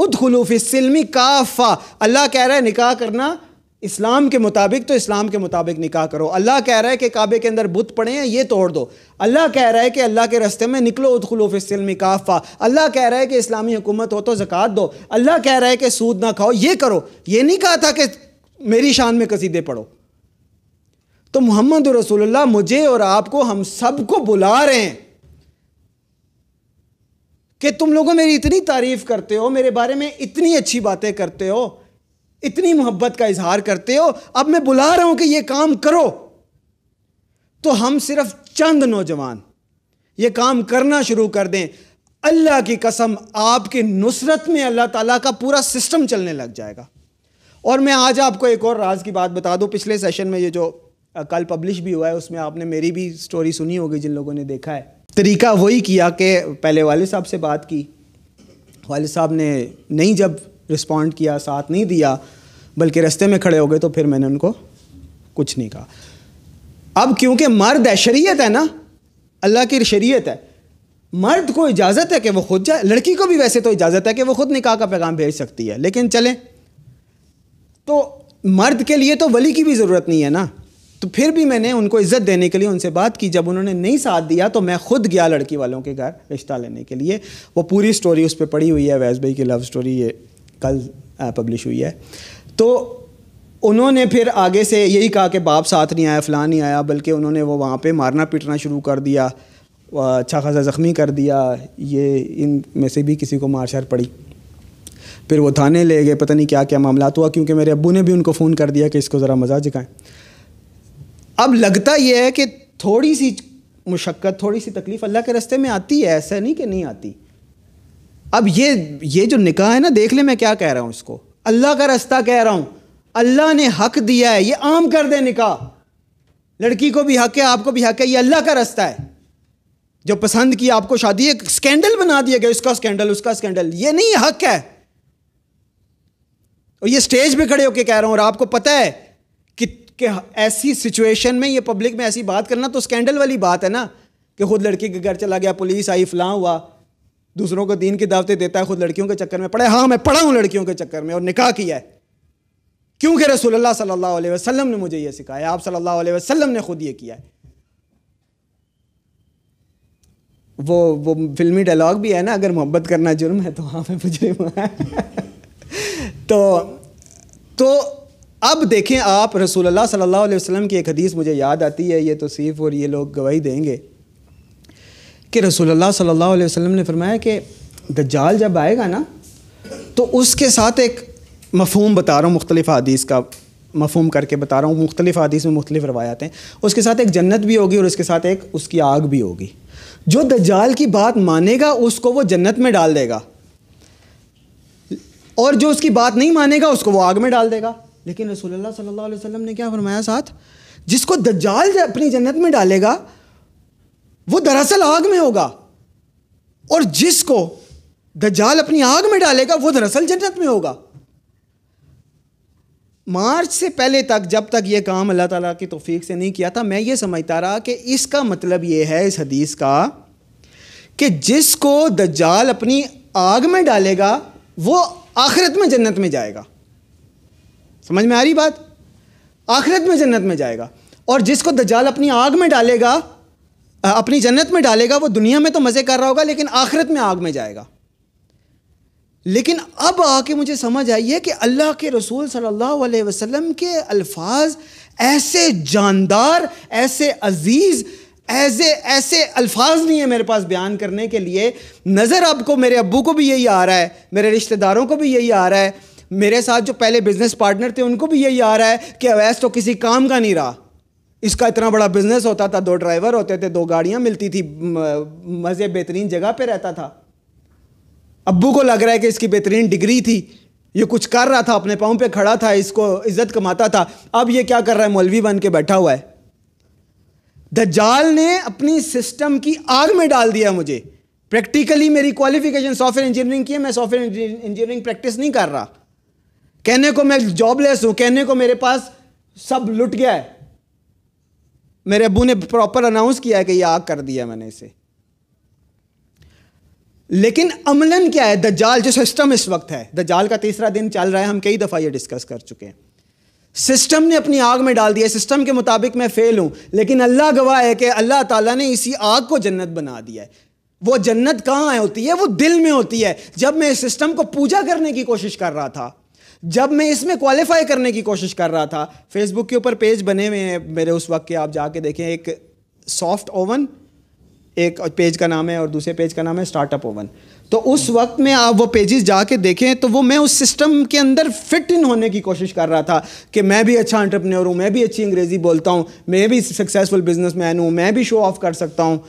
उदखलूफ़िसलमी काफ़ा अल्लाह कह रहा है निकाह करना इस्लाम के मुताबिक तो इस्लाम के मुताबिक निकाह करो अल्लाह कह रहा है कि काबे के अंदर बुत पड़े हैं ये तोड़ दो अल्लाह कह रहा है कि अल्लाह के रस्ते में निकलो उदखलूफ़िसलमी काफ़ा अल्लाह कह रहा है कि इस्लामी हुकूमत हो तो जक़ात दो अल्लाह कह रहा है कि सूद ना खाओ ये करो ये नहीं कहा था कि मेरी शान में कसीदे पढ़ो तो मोहम्मद रसूलुल्लाह मुझे और आपको हम सबको बुला रहे हैं कि तुम लोगों मेरी इतनी तारीफ़ करते हो मेरे बारे में इतनी अच्छी बातें करते हो इतनी मोहब्बत का इजहार करते हो अब मैं बुला रहा हूं कि ये काम करो तो हम सिर्फ चंद नौजवान ये काम करना शुरू कर दें अल्लाह की कसम आपके नुसरत में अल्लाह ताला का पूरा सिस्टम चलने लग जाएगा और मैं आज आपको एक और राज की बात बता दूँ पिछले सेशन में ये जो कल पब्लिश भी हुआ है उसमें आपने मेरी भी स्टोरी सुनी होगी जिन लोगों ने देखा है तरीका वही किया कि पहले वाले साहब से बात की वाले साहब ने नहीं जब रिस्पॉन्ड किया साथ नहीं दिया बल्कि रस्ते में खड़े हो गए तो फिर मैंने उनको कुछ नहीं कहा अब क्योंकि मर्द है शरीयत है ना अल्लाह की शरीयत है मर्द को इजाज़त है कि वो खुद जाए लड़की को भी वैसे तो इजाज़त है कि वो खुद निकाह का पैगाम भेज सकती है लेकिन चलें तो मर्द के लिए तो वली की भी ज़रूरत नहीं है ना तो फिर भी मैंने उनको इज़्ज़त देने के लिए उनसे बात की जब उन्होंने नहीं साथ दिया तो मैं खुद गया लड़की वालों के घर रिश्ता लेने के लिए वो पूरी स्टोरी उस पर पड़ी हुई है वैस भाई की लव स्टोरी ये कल पब्लिश हुई है तो उन्होंने फिर आगे से यही कहा कि बाप साथ नहीं आया फ़लाँ नहीं आया बल्कि उन्होंने वो वहाँ पर मारना पीटना शुरू कर दिया अच्छा खासा ज़ख्मी कर दिया ये इन में से भी किसी को मार शार पड़ी फिर वो थाने ले गए पता नहीं क्या क्या मामला हुआ क्योंकि मेरे अबू ने भी उनको फ़ोन कर दिया कि इसको ज़रा मज़ा जिकाएँ अब लगता यह है कि थोड़ी सी मुशक्क़त थोड़ी सी तकलीफ़ अल्लाह के रस्ते में आती है ऐसा नहीं कि नहीं आती अब ये ये जो निकाह है ना देख ले मैं क्या कह रहा हूँ इसको अल्लाह का रास्ता कह रहा हूँ अल्लाह ने हक दिया है ये आम कर दे निकाह लड़की को भी हक है आपको भी हक है ये अल्लाह का रास्ता है जो पसंद किया आपको शादी एक स्कैंडल बना दिया गया उसका स्कैंडल उसका स्कैंडल ये नहीं हक है और ये स्टेज पे खड़े होके कह रहा हूँ और आपको पता है कि, कि ऐसी सिचुएशन में ये पब्लिक में ऐसी बात करना तो स्कैंडल वाली बात है ना कि खुद लड़की के घर चला गया पुलिस आई फलां हुआ दूसरों को दीन की दावतें देता है खुद लड़कियों के चक्कर में पढ़े हाँ मैं पढ़ा हूँ लड़कियों के चक्कर में और निकाह किया है क्योंकि रसूलुल्लाह सल्लल्लाहु अलैहि वसल्लम ने मुझे ये सिखाया आप सल्लल्लाहु अलैहि वसल्लम ने खुद ये किया है वो वो फिल्मी डायलॉग भी है ना अगर मोहब्बत करना जुर्म है तो हाँ मैं मुझे (laughs) तो तो अब देखें आप रसूलुल्लाह सल्लल्लाहु अलैहि वसल्लम की एक हदीस मुझे याद आती है ये तो सीफ और ये लोग गवाही देंगे कि रसूलुल्लाह सल्लल्लाहु अलैहि वसल्लम ने फरमाया कि दज्जाल जब आएगा ना तो उसके साथ एक मफहम बता रहा हूँ मुख्तलिफ हदीस का मफहम करके बता रहा हूँ मुख्तलिफ हदीस में मुख्तलिफ रवायात हैं उसके साथ एक जन्नत भी होगी और उसके साथ एक उसकी आग भी होगी जो दज्जाल की बात मानेगा उसको वो जन्नत में डाल देगा और जो उसकी बात नहीं मानेगा उसको वो आग में डाल देगा लेकिन रसूलुल्लाह सल्लल्लाहु अलैहि वसल्लम ने क्या फरमाया साथ जिसको दज्जाल अपनी जन्नत में डालेगा वो दरअसल आग में होगा और जिसको दज्जाल अपनी आग में डालेगा वो दरअसल जन्नत में होगा मार्च से पहले तक जब तक ये काम अल्लाह ताला की तोफीक से नहीं किया था मैं ये समझता रहा कि इसका मतलब ये है इस हदीस का कि जिसको दज्जाल अपनी आग में डालेगा वो आखिरत में जन्नत में जाएगा समझ में आ रही बात आखिरत में जन्नत में जाएगा और जिसको दजाल अपनी आग में डालेगा अपनी जन्नत में डालेगा वो दुनिया में तो मज़े कर रहा होगा लेकिन आखिरत में आग में जाएगा लेकिन अब आके मुझे समझ आई है कि अल्लाह के रसूल सल्लल्लाहु अलैहि वसल्लम के अल्फाज ऐसे जानदार ऐसे अजीज़ ऐसे ऐसे अल्फाज नहीं है मेरे पास बयान करने के लिए नज़र आपको मेरे अबू को भी यही आ रहा है मेरे रिश्तेदारों को भी यही आ रहा है मेरे साथ जो पहले बिज़नेस पार्टनर थे उनको भी यही आ रहा है कि अवैस तो किसी काम का नहीं रहा इसका इतना बड़ा बिज़नेस होता था दो ड्राइवर होते थे दो गाड़ियाँ मिलती थी मज़े बेहतरीन जगह पर रहता था अबू को लग रहा है कि इसकी बेहतरीन डिग्री थी ये कुछ कर रहा था अपने पाँव पे खड़ा था इसको इज्जत कमाता था अब ये क्या कर रहा है मौलवी बन के बैठा हुआ है दज्जाल ने अपनी सिस्टम की आग में डाल दिया मुझे प्रैक्टिकली मेरी क्वालिफिकेशन सॉफ्टवेयर इंजीनियरिंग की है मैं सॉफ्टवेयर इंजीनियरिंग प्रैक्टिस नहीं कर रहा कहने को मैं जॉबलेस हूं कहने को मेरे पास सब लुट गया है मेरे अबू ने प्रॉपर अनाउंस किया है कि यह आग कर दिया मैंने इसे लेकिन अमलन क्या है दज्जाल जो सिस्टम इस वक्त है जाल का तीसरा दिन चल रहा है हम कई दफ़ा ये डिस्कस कर चुके हैं सिस्टम ने अपनी आग में डाल दिया सिस्टम के मुताबिक मैं फेल हूँ लेकिन अल्लाह गवाह है कि अल्लाह ताला ने इसी आग को जन्नत बना दिया है वो जन्नत कहाँ होती है वो दिल में होती है जब मैं इस सिस्टम को पूजा करने की कोशिश कर रहा था जब मैं इसमें क्वालिफाई करने की कोशिश कर रहा था फेसबुक के ऊपर पेज बने हुए हैं मेरे उस वक्त के आप जाके देखें एक सॉफ्ट ओवन एक पेज का नाम है और दूसरे पेज का नाम है स्टार्टअप ओवन तो उस वक्त में आप वो पेजेस जाके देखें तो वो मैं उस सिस्टम के अंदर फिट इन होने की कोशिश कर रहा था कि मैं भी अच्छा एंटरप्रेन्योर हूँ मैं भी अच्छी अंग्रेज़ी बोलता हूँ मैं भी सक्सेसफुल बिजनेस मैन हूँ मैं भी शो ऑफ कर सकता हूँ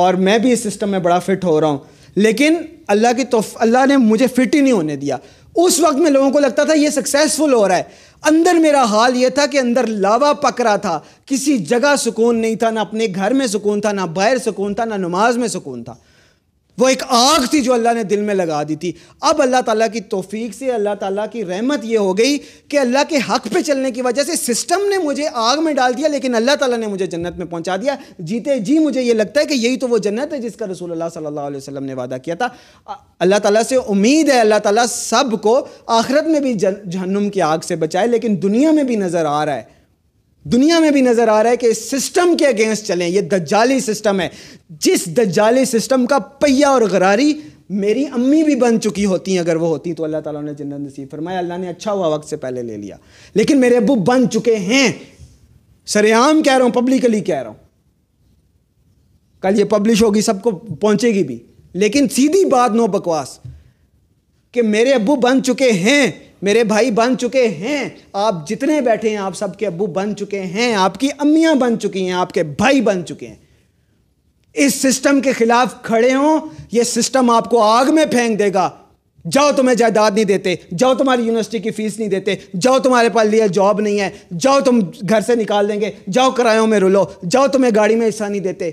और मैं भी इस सिस्टम में बड़ा फिट हो रहा हूँ लेकिन अल्लाह की तोफ अल्लाह ने मुझे फिट ही नहीं होने दिया उस वक्त में लोगों को लगता था ये सक्सेसफुल हो रहा है अंदर मेरा हाल ये था कि अंदर लावा पक रहा था किसी जगह सुकून नहीं था ना अपने घर में सुकून था ना बाहर सुकून था ना नमाज में सुकून था वो एक आग थी जो अल्लाह ने दिल में लगा दी थी अब अल्लाह ताला की तोफीक से अल्लाह ताला की रहमत ये हो गई कि अल्लाह के हक पे चलने की वजह से सिस्टम ने मुझे आग में डाल दिया लेकिन अल्लाह ताला ने मुझे जन्नत में पहुंचा दिया जीते जी मुझे ये लगता है कि यही तो वो जन्नत है जिसका रसूल सल्लल्लाहु अलैहि वसल्लम ने वादा किया था अल्लाह ताला से उम्मीद है अल्लाह ताला को आखिरत में भी जहन्नुम की आग से बचाए लेकिन दुनिया में भी नज़र आ रहा है दुनिया में भी नजर आ रहा है कि इस सिस्टम के अगेंस्ट चलें ये दज्जाली सिस्टम है जिस दज्जाली सिस्टम का पहिया और गरारी मेरी अम्मी भी बन चुकी होती हैं अगर वो होती तो अल्लाह ताला ने जन्नत नसीब फरमाया अल्लाह ने अच्छा हुआ वक्त से पहले ले लिया लेकिन मेरे अबू बन चुके हैं सरेआम कह रहा हूं पब्लिकली कह रहा हूं कल ये पब्लिश होगी सबको पहुंचेगी भी लेकिन सीधी बात नो बकवास कि मेरे अबू बन चुके हैं मेरे भाई बन चुके हैं आप जितने बैठे हैं आप सबके अबू बन चुके हैं आपकी अम्मियां बन चुकी हैं आपके भाई बन चुके हैं इस सिस्टम के खिलाफ खड़े हों यह सिस्टम आपको आग में फेंक देगा जाओ तुम्हें जायदाद नहीं देते जाओ तुम्हारी यूनिवर्सिटी की फीस नहीं देते जाओ तुम्हारे पास लिए जॉब नहीं है जाओ तुम घर से निकाल देंगे जाओ किरायों में रुलो जाओ तुम्हें गाड़ी में हिस्सा नहीं देते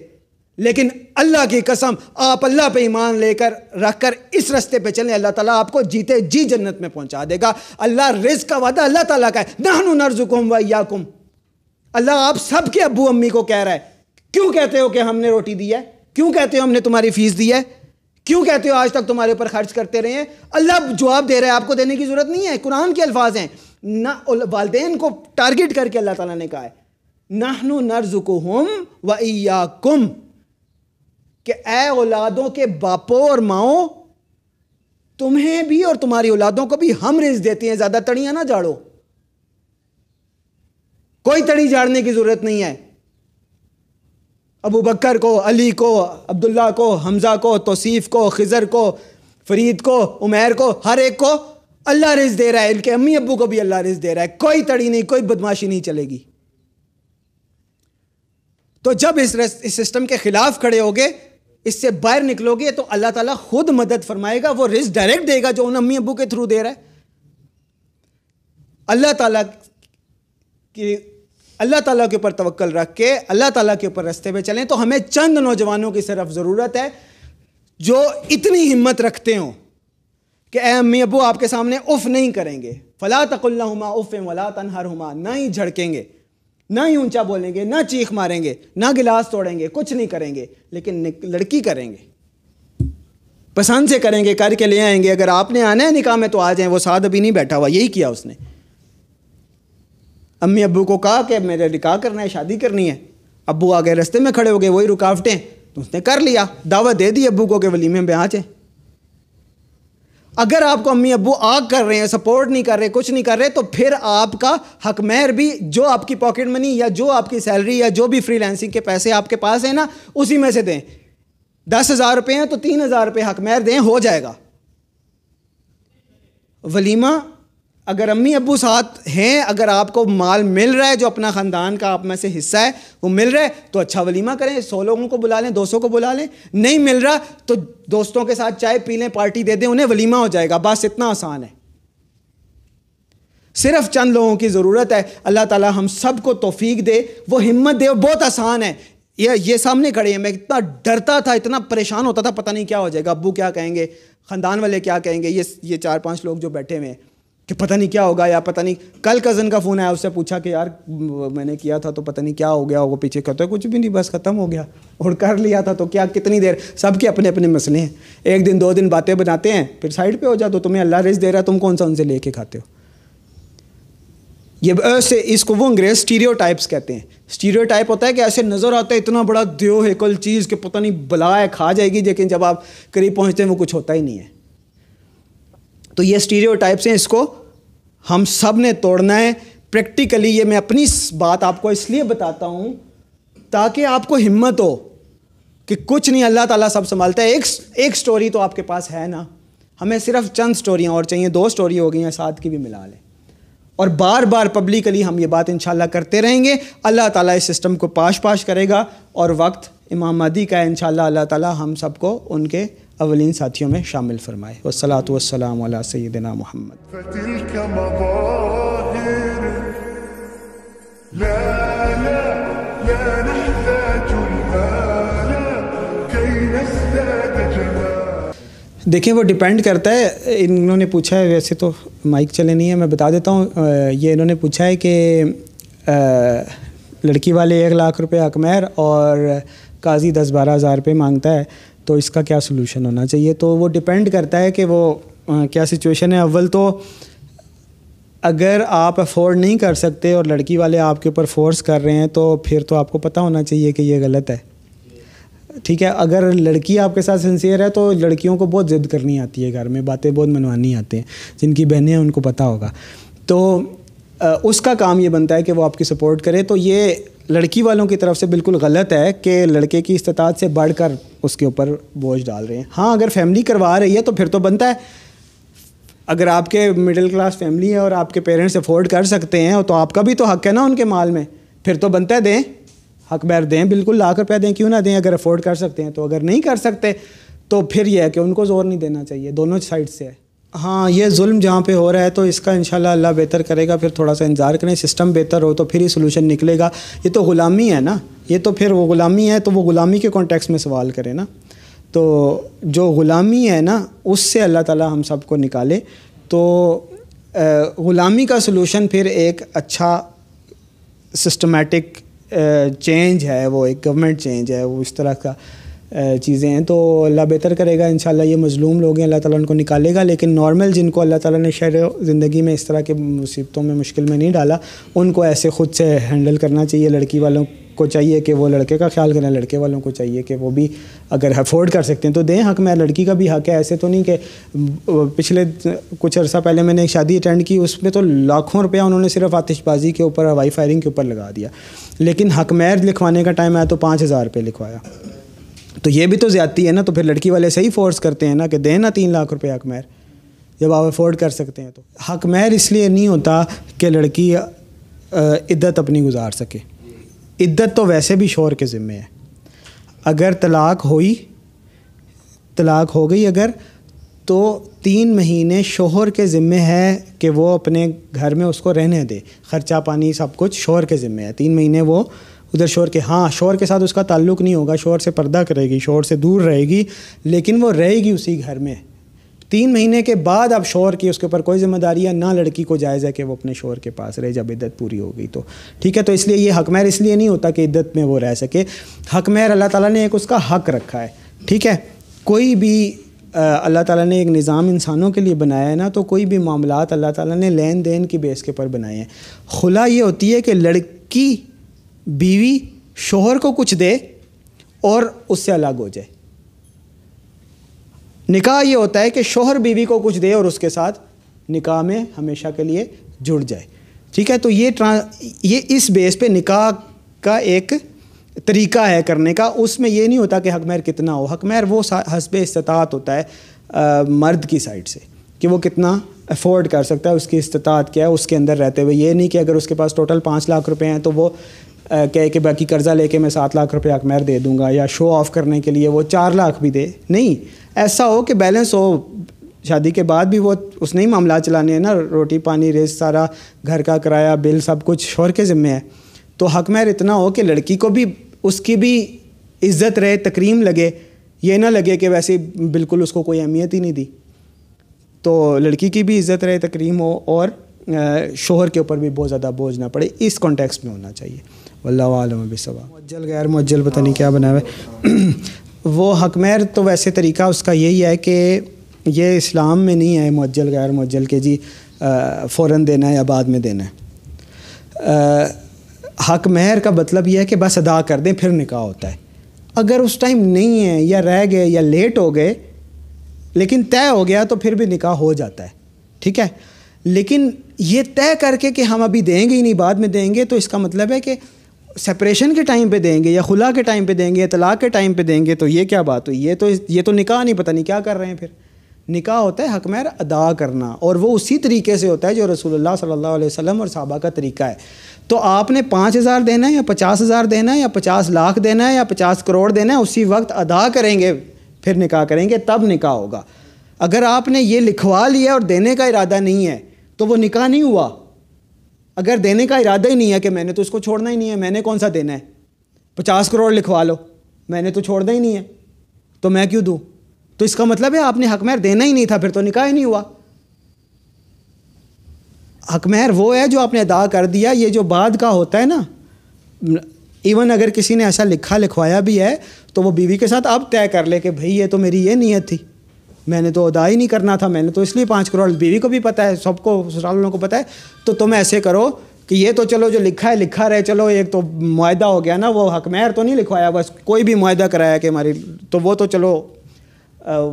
लेकिन अल्लाह की कसम आप अल्लाह पे ईमान लेकर रख कर इस रास्ते पे चलें अल्लाह ताला आपको जीते जी जन्नत में पहुंचा देगा अल्लाह रिज का वादा अल्लाह ताला का है नहनु नर्जुकुम व याकुम अल्लाह आप सबके अबू अम्मी को कह रहा है क्यों कहते हो कि हमने रोटी दी है क्यों कहते हो हमने तुम्हारी फ़ीस दी है क्यों कहते हो आज तक तुम्हारे ऊपर खर्च करते रहे हैं अल्लाह जवाब दे रहे हैं आपको देने की ज़रूरत नहीं है कुरान के अल्फाज हैं ना वालदेन को टारगेट करके अल्लाह ताला ने कहा है नहनु नर्जुकुम व इयाकुम कि ए औलादों के बापों और माओ तुम्हें भी और तुम्हारी औलादों को भी हम रिज देते हैं ज़्यादा तड़ियां ना जाड़ो कोई तड़ी जाड़ने की ज़रूरत नहीं है अबू बकर को अली को अब्दुल्ला को हमज़ा को तोसीफ़ को खज़र को फरीद को उमेर को हर एक को अल्लाह रिज दे रहा है इनके अम्मी अबू को भी अल्लाह रिज दे रहा है कोई तड़ी नहीं कोई बदमाशी नहीं चलेगी तो जब इस, इस सिस्टम के ख़िलाफ़ खड़े हो गए इससे बाहर निकलोगे तो अल्लाह ताला खुद मदद फरमाएगा वो रिस्क डायरेक्ट देगा जो उन अम्मी अबू के थ्रू दे रहा है अल्लाह ताला की अल्लाह ताला के ऊपर तवक्ल रख के अल्लाह ताला के ऊपर रस्ते पे चलें तो हमें चंद नौजवानों की सिर्फ ज़रूरत है जो इतनी हिम्मत रखते हों कि ए अम्मी अबू आपके सामने उफ़ नहीं करेंगे फ़ला तकुल्ला उफ़ वला तनहर ना ही झड़केंगे ना ही ऊंचा बोलेंगे ना चीख मारेंगे ना गिलास तोड़ेंगे कुछ नहीं करेंगे लेकिन लड़की करेंगे पसंद से करेंगे करके ले आएंगे अगर आपने आना है निकाह में तो आ जाए वो साथ अभी नहीं बैठा हुआ यही किया उसने अम्मी अबू को कहा कि मेरे निकाह करना है शादी करनी है अबू आगे रस्ते में खड़े हो गए वही रुकावटें तो उसने कर लिया दावा दे दी अबू को कि वलीमे में आ जाए अगर आपको अम्मी अबू आग कर रहे हैं सपोर्ट नहीं कर रहे कुछ नहीं कर रहे तो फिर आपका महर भी जो आपकी पॉकेट मनी या जो आपकी सैलरी या जो भी फ्रीलांसिंग के पैसे आपके पास है ना उसी में से दें दस हज़ार रुपये हैं तो तीन हज़ार रुपये हकमहर दें हो जाएगा वलीमा अगर अम्मी अबू साथ हैं अगर आपको माल मिल रहा है जो अपना ख़ानदान का आप में से हिस्सा है वो मिल रहा है तो अच्छा वलीमा करें सौ लोगों को बुला लें दो सौ को बुला लें नहीं मिल रहा तो दोस्तों के साथ चाय पी लें पार्टी दे दें उन्हें वलीमा हो जाएगा बस इतना आसान है सिर्फ चंद लोगों की ज़रूरत है अल्लाह ताला हम सब को तोफीक दे वो हिम्मत दे बहुत आसान है ये ये सामने खड़े हैं मैं इतना डरता था इतना परेशान होता था पता नहीं क्या हो जाएगा अबू क्या कहेंगे ख़ानदान वाले क्या कहेंगे ये ये चार पांच लोग जो बैठे हुए हैं कि पता नहीं क्या होगा या पता नहीं कल कज़न का फ़ोन आया उससे पूछा कि यार मैंने किया था तो पता नहीं क्या हो गया वो पीछे कहते हैं कुछ भी नहीं बस ख़त्म हो गया और कर लिया था तो क्या कितनी देर सबके अपने अपने मसले हैं एक दिन दो दिन बातें बनाते हैं फिर साइड पे हो जाते हो तुम्हें अल्लाह रिज दे रहा है तुम कौन सा उनसे लेके खाते हो ये ऐसे इसको वो अंग्रेज स्टीरियो कहते हैं स्टीरियो होता है कि ऐसे नज़र आता है इतना बड़ा दियो है कल चीज़ कि पता नहीं बला है खा जाएगी लेकिन जब आप करीब पहुँचते हैं वो कुछ होता ही नहीं है तो ये स्टीरियो टाइप्स हैं इसको हम सब ने तोड़ना है प्रैक्टिकली ये मैं अपनी बात आपको इसलिए बताता हूँ ताकि आपको हिम्मत हो कि कुछ नहीं अल्लाह ताला सब संभालता है एक एक स्टोरी तो आपके पास है ना हमें सिर्फ चंद स्टोरियाँ और चाहिए दो स्टोरी हो गई हैं साथ की भी मिला लें और बार बार पब्लिकली हम ये बात इंशाल्लाह करते रहेंगे अल्लाह ताला इस सिस्टम को पाश पाश करेगा और वक्त इमाम मदी का है इंशाल्लाह अल्लाह ताला हम सबको उनके अवलिन साथियों में शामिल फरमाए वसलात वसलाम सैदना मोहम्मद देखें वो डिपेंड करता है इन्होंने पूछा है वैसे तो माइक चले नहीं है मैं बता देता हूँ ये इन्होंने पूछा है कि लड़की वाले एक लाख रुपए अकमैर और काजी दस बारह हज़ार रुपये मांगता है तो इसका क्या सोल्यूशन होना चाहिए तो वो डिपेंड करता है कि वो आ, क्या सिचुएशन है अव्वल तो अगर आप अफोर्ड नहीं कर सकते और लड़की वाले आपके ऊपर फोर्स कर रहे हैं तो फिर तो आपको पता होना चाहिए कि ये गलत है ठीक है अगर लड़की आपके साथ सिंसियर है तो लड़कियों को बहुत ज़िद करनी आती है घर में बातें बहुत मनवानी आती हैं जिनकी बहनें हैं उनको पता होगा तो उसका काम ये बनता है कि वो आपकी सपोर्ट करे तो ये लड़की वालों की तरफ से बिल्कुल गलत है कि लड़के की इस्तात से बढ़ कर उसके ऊपर बोझ डाल रहे हैं हाँ अगर फैमिली करवा रही है तो फिर तो बनता है अगर आपके मिडिल क्लास फैमिली है और आपके पेरेंट्स अफोर्ड कर सकते हैं तो आपका भी तो हक है ना उनके माल में फिर तो बनता है दें हक बैर दें बिल्कुल लाख रुपया दें क्यों ना दें अगर अफोर्ड कर सकते हैं तो अगर नहीं कर सकते तो फिर यह है कि उनको ज़ोर नहीं देना चाहिए दोनों साइड से है हाँ ये जुल्म जहाँ पे हो रहा है तो इसका इंशाल्लाह अल्लाह बेहतर करेगा फिर थोड़ा सा इंतज़ार करें सिस्टम बेहतर हो तो फिर ही सोलूशन निकलेगा ये तो ग़ुलामी है ना ये तो फिर वो ग़ुलामी है तो वो ग़ुलामी के कॉन्टेक्स्ट में सवाल करें ना तो जो ग़ुलामी है ना उससे अल्लाह ताला हम सबको निकाले तो ग़ुलामी का सलूशन फिर एक अच्छा सिस्टमेटिक चेंज है वो एक गवर्नमेंट चेंज है वो इस तरह का चीज़ें हैं तो अल्लाह बेहतर करेगा इन ये मजलूम लोग हैं अल्लाह ताला उनको निकालेगा लेकिन नॉर्मल जिनको अल्लाह ताला ने शहर ज़िंदगी में इस तरह के मुसीबतों में मुश्किल में नहीं डाला उनको ऐसे ख़ुद से हैंडल करना चाहिए लड़की वालों को चाहिए कि वो लड़के का ख्याल करें लड़के वालों को चाहिए कि वो भी अगर अफोर्ड कर सकते हैं तो दें हक मैं लड़की का भी हक है ऐसे तो नहीं कि पिछले कुछ अर्सा पहले मैंने एक शादी अटेंड की उसमें तो लाखों रुपया उन्होंने सिर्फ आतिशबाजी के ऊपर हवाई फायरिंग के ऊपर लगा दिया लेकिन हक मैर लिखवाने का टाइम आया तो पाँच हज़ार रुपये लिखवाया तो ये भी तो ज़्यादती है ना तो फिर लड़की वाले सही फोर्स करते हैं ना कि दें ना तीन लाख रुपये महर जब आप अफोर्ड कर सकते हैं तो हक महर इसलिए नहीं होता कि लड़की इद्दत अपनी गुजार सके इद्दत तो वैसे भी शोर के ज़िम्मे है अगर तलाक हुई तलाक हो गई अगर तो तीन महीने शोहर के ज़िम्मे है कि वो अपने घर में उसको रहने दे ख़र्चा पानी सब कुछ शोहर के ज़िम्मे है तीन महीने वो उधर शोर के हाँ शोर के साथ उसका ताल्लुक नहीं होगा शोर से पर्दा करेगी शोर से दूर रहेगी लेकिन वो रहेगी उसी घर में तीन महीने के बाद अब शोर की उसके ऊपर कोई जिम्मेदारी है ना लड़की को जायज़ है कि वो अपने शोर के पास रहे जब इद्दत पूरी हो गई तो ठीक है तो इसलिए ये हक महर इसलिए नहीं होता कि इद्दत में वो रह सके हक महर अल्लाह ताला ने एक उसका हक रखा है ठीक है कोई भी अल्लाह ताला ने एक निज़ाम इंसानों के लिए बनाया है ना तो कोई भी मामला अल्लाह ताला ने लेन देन की बेस के ऊपर बनाए हैं खुला ये होती है कि लड़की बीवी शोहर को कुछ दे और उससे अलग हो जाए निकाह ये होता है कि शोहर बीवी को कुछ दे और उसके साथ निकाह में हमेशा के लिए जुड़ जाए ठीक है तो ये ट्रां ये इस बेस पे निकाह का एक तरीका है करने का उसमें ये नहीं होता कि हकमहर कितना हो हकमहर वो हसब इस्तात होता है आ, मर्द की साइड से कि वो कितना अफोर्ड कर सकता है उसकी इस्तात क्या है उसके अंदर रहते हुए ये नहीं कि अगर उसके पास टोटल पाँच लाख रुपए हैं तो वो कह के बाकी कर्ज़ा लेके मैं सात लाख रुपया अकमेर दे दूंगा या शो ऑफ करने के लिए वो चार लाख भी दे नहीं ऐसा हो कि बैलेंस हो शादी के बाद भी वो उसने ही मामला चलाने हैं ना रोटी पानी रेस सारा घर का किराया बिल सब कुछ शोर के ज़िम्मे है तो हक महर इतना हो कि लड़की को भी उसकी भी इज्जत रहे तकरीम लगे ये ना लगे कि वैसे बिल्कुल उसको कोई अहमियत ही नहीं दी तो लड़की की भी इज्जत रहे तकरीम हो और शोहर के ऊपर भी बहुत ज़्यादा बोझ ना पड़े इस कॉन्टेक्स्ट में होना चाहिए वल्लम बेसवा मज्जल गैर मुज्जल पता नहीं क्या बना हुआ है (clears throat) वो हकमैर तो वैसे तरीका उसका यही है कि ये इस्लाम में नहीं है मुज्जल गैर मुज्जल के जी फ़ौर देना है या बाद में देना है हक महर का मतलब यह है कि बस अदा कर दें फिर निकाह होता है अगर उस टाइम नहीं है या रह गए या लेट हो गए लेकिन तय हो गया तो फिर भी निकाह हो जाता है ठीक है लेकिन ये तय करके कि हम अभी देंगे ही नहीं बाद में देंगे तो इसका मतलब है कि सेपरेशन के टाइम पे देंगे या खुला के टाइम पे देंगे या तलाक के टाइम पे देंगे तो ये क्या बात हुई ये तो ये तो निकाह नहीं पता नहीं क्या कर रहे हैं फिर निकाह होता है हकमैर अदा करना और वो उसी तरीके से होता है जो रसूलुल्लाह सल्लल्लाहु अलैहि वसल्लम और साहबा का तरीका है तो आपने पाँच हज़ार देना है या पचास हज़ार देना है या पचास लाख देना है या पचास करोड़ देना है उसी वक्त अदा करेंगे फिर निकाह करेंगे तब निकाह होगा अगर आपने ये लिखवा लिया और देने का इरादा नहीं है तो वो निकाह नहीं हुआ अगर देने का इरादा ही नहीं है कि मैंने तो इसको छोड़ना ही नहीं है मैंने कौन सा देना है पचास करोड़ लिखवा लो मैंने तो छोड़ना ही नहीं है तो मैं क्यों दूँ तो इसका मतलब है आपने हक महर देना ही नहीं था फिर तो निकाह ही नहीं हुआ हक महर वो है जो आपने अदा कर दिया ये जो बाद का होता है ना इवन अगर किसी ने ऐसा लिखा लिखवाया भी है तो वो बीवी के साथ अब तय कर ले कि भाई ये तो मेरी ये नीयत थी मैंने तो अदा ही नहीं करना था मैंने तो इसलिए पाँच करोड़ बीवी को भी पता है सबको ससुराल वालों को पता है तो तुम ऐसे करो कि ये तो चलो जो लिखा है लिखा रहे चलो एक तो माहा हो गया ना वो हकमैर तो नहीं लिखवाया बस कोई भी माहा कराया कि हमारी तो वो तो चलो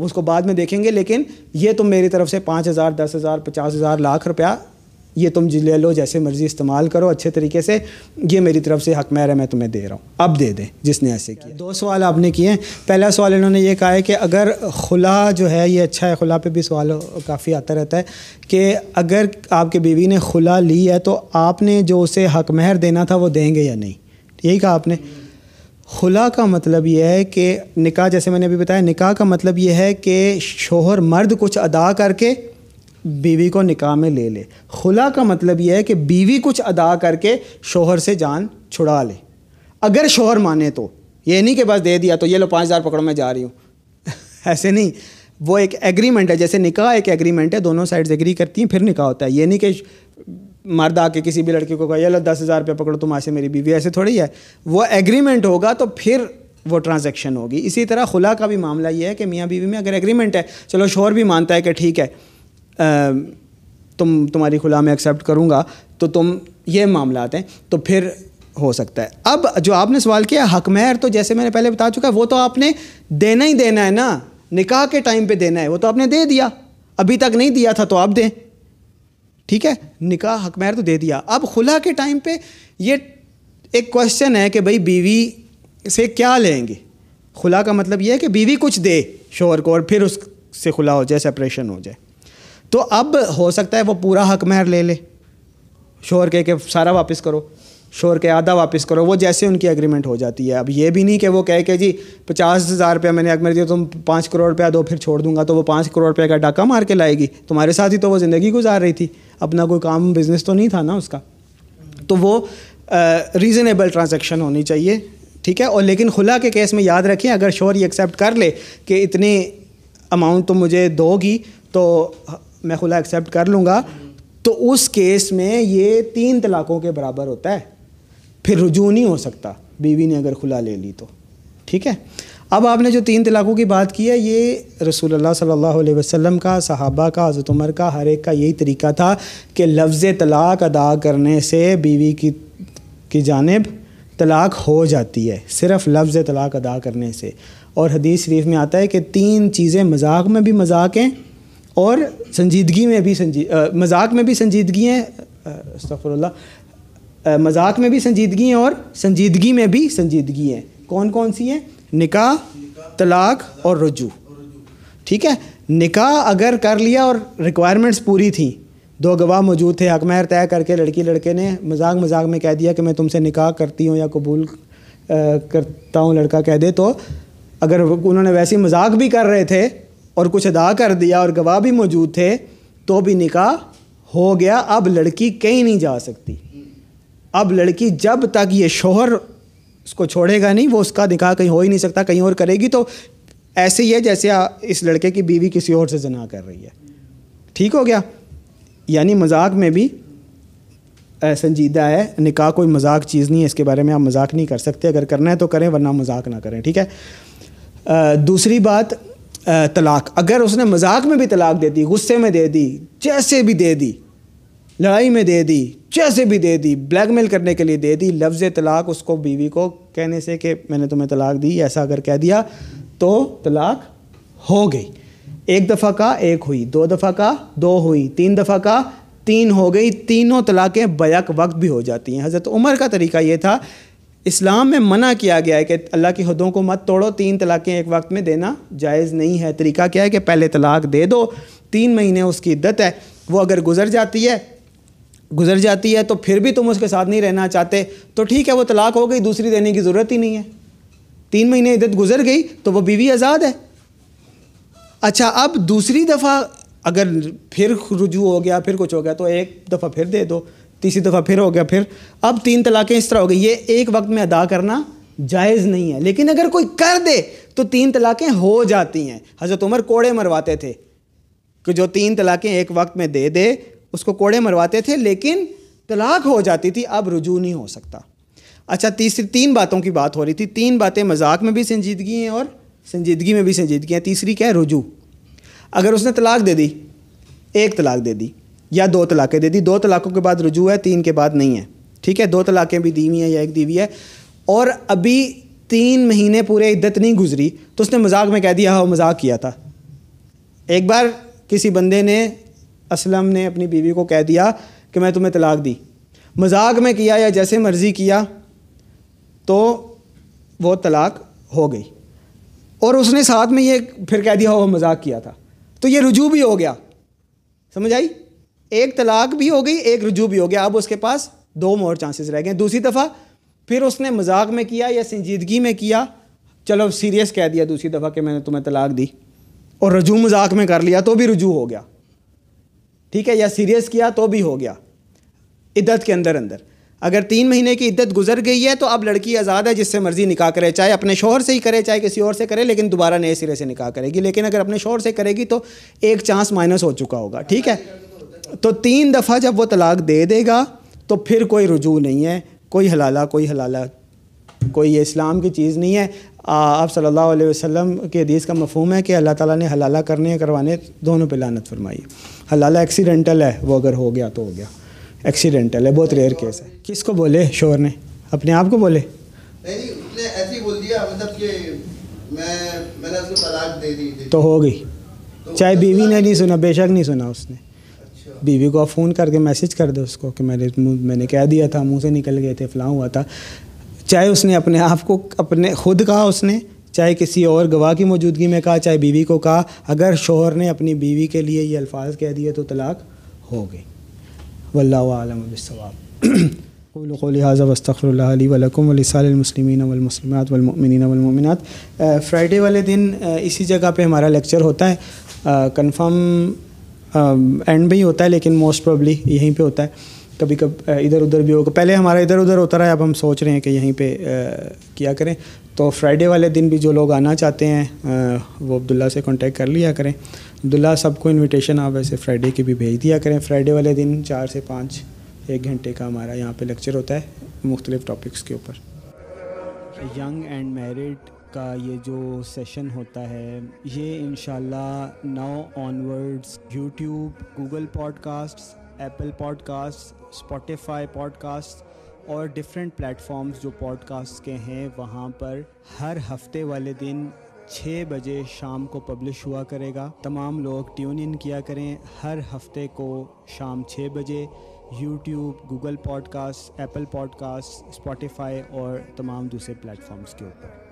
उसको बाद में देखेंगे लेकिन ये तुम मेरी तरफ से पाँच हज़ार दस हज़ार पचास हज़ार लाख रुपया ये तुम ले लो जैसे मर्जी इस्तेमाल करो अच्छे तरीके से ये मेरी तरफ से हक महर है मैं तुम्हें दे रहा हूँ अब दे दें जिसने ऐसे किया दो सवाल आपने किए पहला सवाल इन्होंने ये कहा है कि अगर खुला जो है ये अच्छा है खुला पे भी सवाल काफ़ी आता रहता है कि अगर आपके बीवी ने खुला ली है तो आपने जो उसे हक महर देना था वो देंगे या नहीं यही कहा आपने खुला का मतलब यह है कि निकाह जैसे मैंने अभी बताया निकाह का मतलब यह है कि शोहर मर्द कुछ अदा करके बीवी को निकाह में ले ले खुला का मतलब यह है कि बीवी कुछ अदा करके शोहर से जान छुड़ा ले अगर शोहर माने तो ये नहीं कि बस दे दिया तो ये लो पाँच हज़ार पकड़ो मैं जा रही हूँ (laughs) ऐसे नहीं वो एक एग्रीमेंट है जैसे निकाह एक एग्रीमेंट है दोनों साइड्स एग्री करती हैं फिर निकाह होता है ये नहीं कि मर्द आके किसी भी लड़की को कहा ये लो दस हज़ार रुपये पकड़ो तुम आसे मेरी बीवी ऐसे थोड़ी है वो एग्रीमेंट होगा तो फिर वो ट्रांजेक्शन होगी इसी तरह खुला का भी मामला ये है कि मियाँ बीवी में अगर एग्रीमेंट है चलो शोर भी मानता है कि ठीक है तुम तुम्हारी खुला में एक्सेप्ट करूँगा तो तुम ये मामला आते हैं तो फिर हो सकता है अब जो आपने सवाल किया हक महर तो जैसे मैंने पहले बता चुका है वो तो आपने देना ही देना है ना निकाह के टाइम पे देना है वो तो आपने दे दिया अभी तक नहीं दिया था तो आप दें ठीक है निकाह हक महर तो दे दिया अब खुला के टाइम पे ये एक क्वेश्चन है कि भाई बीवी से क्या लेंगे खुला का मतलब ये है कि बीवी कुछ दे शोर को और फिर उससे खुला हो जाए सेपरेशन हो जाए तो अब हो सकता है वो पूरा हक महर ले ले शोर के, के सारा वापस करो शोर के आधा वापस करो वो जैसे उनकी एग्रीमेंट हो जाती है अब ये भी नहीं कि वो कहे कि जी पचास हज़ार रुपया मैंने अगमर दिया तुम पाँच करोड़ रुपया दो फिर छोड़ दूंगा तो वो पाँच करोड़ रुपया का डाका मार के लाएगी तुम्हारे साथ ही तो वो ज़िंदगी गुजार रही थी अपना कोई काम बिजनेस तो नहीं था ना उसका तो वो रीज़नेबल ट्रांजेक्शन होनी चाहिए ठीक है और लेकिन खुला के केस में याद रखें अगर शोर ये एक्सेप्ट कर ले कि इतनी अमाउंट तो मुझे दोगी तो मैं खुला एक्सेप्ट कर लूँगा तो उस केस में ये तीन तलाक़ों के बराबर होता है फिर रुजू नहीं हो सकता बीवी ने अगर खुला ले ली तो ठीक है अब आपने जो तीन तलाक़ों की बात की है ये रसूल सल्लल्लाहु अलैहि वसल्लम का सहाबा का हज़रत उमर का हर एक का यही तरीका था कि लफ्ज़ तलाक़ अदा करने से बीवी की की जानब तलाक़ हो जाती है सिर्फ़ लफ्ज़ तलाक़ अदा करने से और हदीस शरीफ में आता है कि तीन चीज़ें मजाक में भी मजाक हैं और संजीदगी में भी संजी मजाक में भी संजीदगी हैं सफ़रल्ला मजाक में भी संजीदगी हैं और संजीदगी में भी संजीदगी हैं कौन कौन सी हैं निकाह तलाक और रजू ठीक है निकाह अगर कर लिया और रिक्वायरमेंट्स पूरी थी दो गवाह मौजूद थे हकमहर तय करके लड़की लड़के ने मजाक मजाक में कह दिया कि मैं तुमसे निकाह करती हूँ या कबूल करता हूँ लड़का कह दे तो अगर उन्होंने वैसे मजाक भी कर रहे थे और कुछ अदा कर दिया और गवाह भी मौजूद थे तो भी निकाह हो गया अब लड़की कहीं नहीं जा सकती अब लड़की जब तक ये शोहर उसको छोड़ेगा नहीं वो उसका निकाह कहीं हो ही नहीं सकता कहीं और करेगी तो ऐसे ही है जैसे इस लड़के की बीवी किसी और से जना कर रही है ठीक हो गया यानी मजाक में भी संजीदा है निकाह कोई मजाक चीज़ नहीं है इसके बारे में आप मजाक नहीं कर सकते अगर करना है तो करें वरना मजाक ना करें ठीक है आ, दूसरी बात तलाक अगर उसने मजाक में भी तलाक दे दी गुस्से में दे दी जैसे भी दे दी लड़ाई में दे दी जैसे भी दे दी ब्लैकमेल करने के लिए दे दी लफ्ज़ तलाक उसको बीवी को कहने से कि मैंने तुम्हें तलाक दी ऐसा अगर कह दिया तो तलाक हो गई एक दफ़ा का एक हुई दो दफ़ा का दो हुई तीन दफ़ा का तीन हो गई तीनों तलाक़ें बैक वक्त भी हो जाती हैं हज़रत उमर का तरीका ये था इस्लाम में मना किया गया है कि अल्लाह की हदों को मत तोड़ो तीन तलाक़ें एक वक्त में देना जायज़ नहीं है तरीका क्या है कि पहले तलाक दे दो तीन महीने उसकी इद्दत है वो अगर गुजर जाती है गुजर जाती है तो फिर भी तुम उसके साथ नहीं रहना चाहते तो ठीक है वो तलाक हो गई दूसरी देने की ज़रूरत ही नहीं है तीन महीने इद्दत गुजर गई तो वह बीवी आज़ाद है अच्छा अब दूसरी दफ़ा अगर फिर रुजू हो गया फिर कुछ हो गया तो एक दफ़ा फिर दे दो तीसरी दफ़ा फिर हो गया फिर अब तीन तलाक़ें इस तरह हो गई ये एक वक्त में अदा करना जायज़ नहीं है लेकिन अगर कोई कर दे तो तीन तलाक़ें हो जाती हैं हज़रत उमर कोड़े मरवाते थे कि जो तीन तलाक़ें एक वक्त में दे दे उसको कोड़े मरवाते थे लेकिन तलाक हो जाती थी अब रुजू नहीं हो सकता अच्छा तीसरी तीन बातों की बात हो रही थी तीन बातें मजाक में भी संजीदगी हैं और संजीदगी में भी संजीदगी हैं तीसरी क्या है रुजू अगर उसने तलाक दे दी एक तलाक दे दी या दो तलाक़ें दे दी दो तलाक़ों के बाद रजू है तीन के बाद नहीं है ठीक है दो तलाक़ें भी दी हुई हैं या एक दी हुई है और अभी तीन महीने पूरे इद्दत नहीं गुजरी तो उसने मजाक में कह दिया हाँ मजाक किया था एक बार किसी बंदे ने असलम ने अपनी बीवी को कह दिया कि मैं तुम्हें तलाक दी मजाक में किया या जैसे मर्ज़ी किया तो वो तलाक हो गई और उसने साथ में ये फिर कह दिया हो हाँ, मजाक किया था तो ये रुजू भी हो गया समझ आई एक तलाक भी हो गई एक रुजू भी हो गया अब उसके पास दो मोर चांसेस रह गए दूसरी दफ़ा फिर उसने मजाक में किया या संजीदगी में किया चलो सीरियस कह दिया दूसरी दफ़ा कि मैंने तुम्हें तलाक दी और रजू मजाक में कर लिया तो भी रुजू हो गया ठीक है या सीरियस किया तो भी हो गया इद्दत के अंदर अंदर अगर तीन महीने की इद्दत गुजर गई है तो अब लड़की आज़ाद है जिससे मर्ज़ी निकाह करे चाहे अपने शोहर से ही करे चाहे किसी और से करे लेकिन दोबारा नए सिरे से निकाह करेगी लेकिन अगर अपने शोहर से करेगी तो एक चांस माइनस हो चुका होगा ठीक है तो तीन दफ़ा जब वो तलाक दे देगा तो फिर कोई रुजू नहीं है कोई हलाला कोई हलाला कोई इस्लाम की चीज़ नहीं है आप सल्लल्लाहु अलैहि वसल्लम के हदीस का मफहम है कि अल्लाह ताला ने हलाला करने या करवाने दोनों पे लानत फरमाई हलाला एक्सीडेंटल है वो अगर हो गया तो हो गया एक्सीडेंटल है बहुत रेयर केस है को बोले शोर ने अपने आप को बोले मतलब तो हो गई तो चाहे मतलब बीवी ने नहीं सुना बेशक नहीं सुना उसने अच्छा। बीवी को आप फ़ोन करके मैसेज कर दो उसको कि मैंने मैंने कह दिया था मुँह से निकल गए थे फ्लाँ हुआ था चाहे उसने अपने आप को अपने खुद कहा उसने चाहे किसी और गवाह की मौजूदगी में कहा चाहे बीवी को कहा अगर शोहर ने अपनी बीवी के लिए ये अल्फाज कह दिए तो तलाक हो गई वल्ला आलम लिहाजा वस्तफ़र फ्राइडे वाले दिन इसी जगह पे हमारा लेक्चर होता है कंफर्म एंड um, में ही होता है लेकिन मोस्ट प्रॉब्ली यहीं पे होता है कभी कभी uh, इधर उधर भी होगा पहले हमारा इधर उधर होता रहा है अब हम सोच रहे हैं कि यहीं पे uh, किया करें तो फ्राइडे वाले दिन भी जो लोग आना चाहते हैं uh, वो अब्दुल्ला से कांटेक्ट कर लिया करें अब्दुल्ला सबको इनविटेशन आप वैसे फ्राइडे की भी भेज दिया करें फ्राइडे वाले दिन चार से पाँच एक घंटे का हमारा यहाँ पर लेक्चर होता है मुख्तलिफ़ टॉपिक्स के ऊपर यंग एंड मैरिड का ये जो सेशन होता है ये इन now onwards YouTube Google podcast Apple podcast Spotify podcast और डिफरेंट प्लेटफॉर्म्स जो पॉडकास्ट के हैं वहाँ पर हर हफ्ते वाले दिन छः बजे शाम को पब्लिश हुआ करेगा तमाम लोग ट्यून इन किया करें हर हफ्ते को शाम छः बजे YouTube Google podcast Apple podcast Spotify और तमाम दूसरे प्लेटफॉर्म्स के ऊपर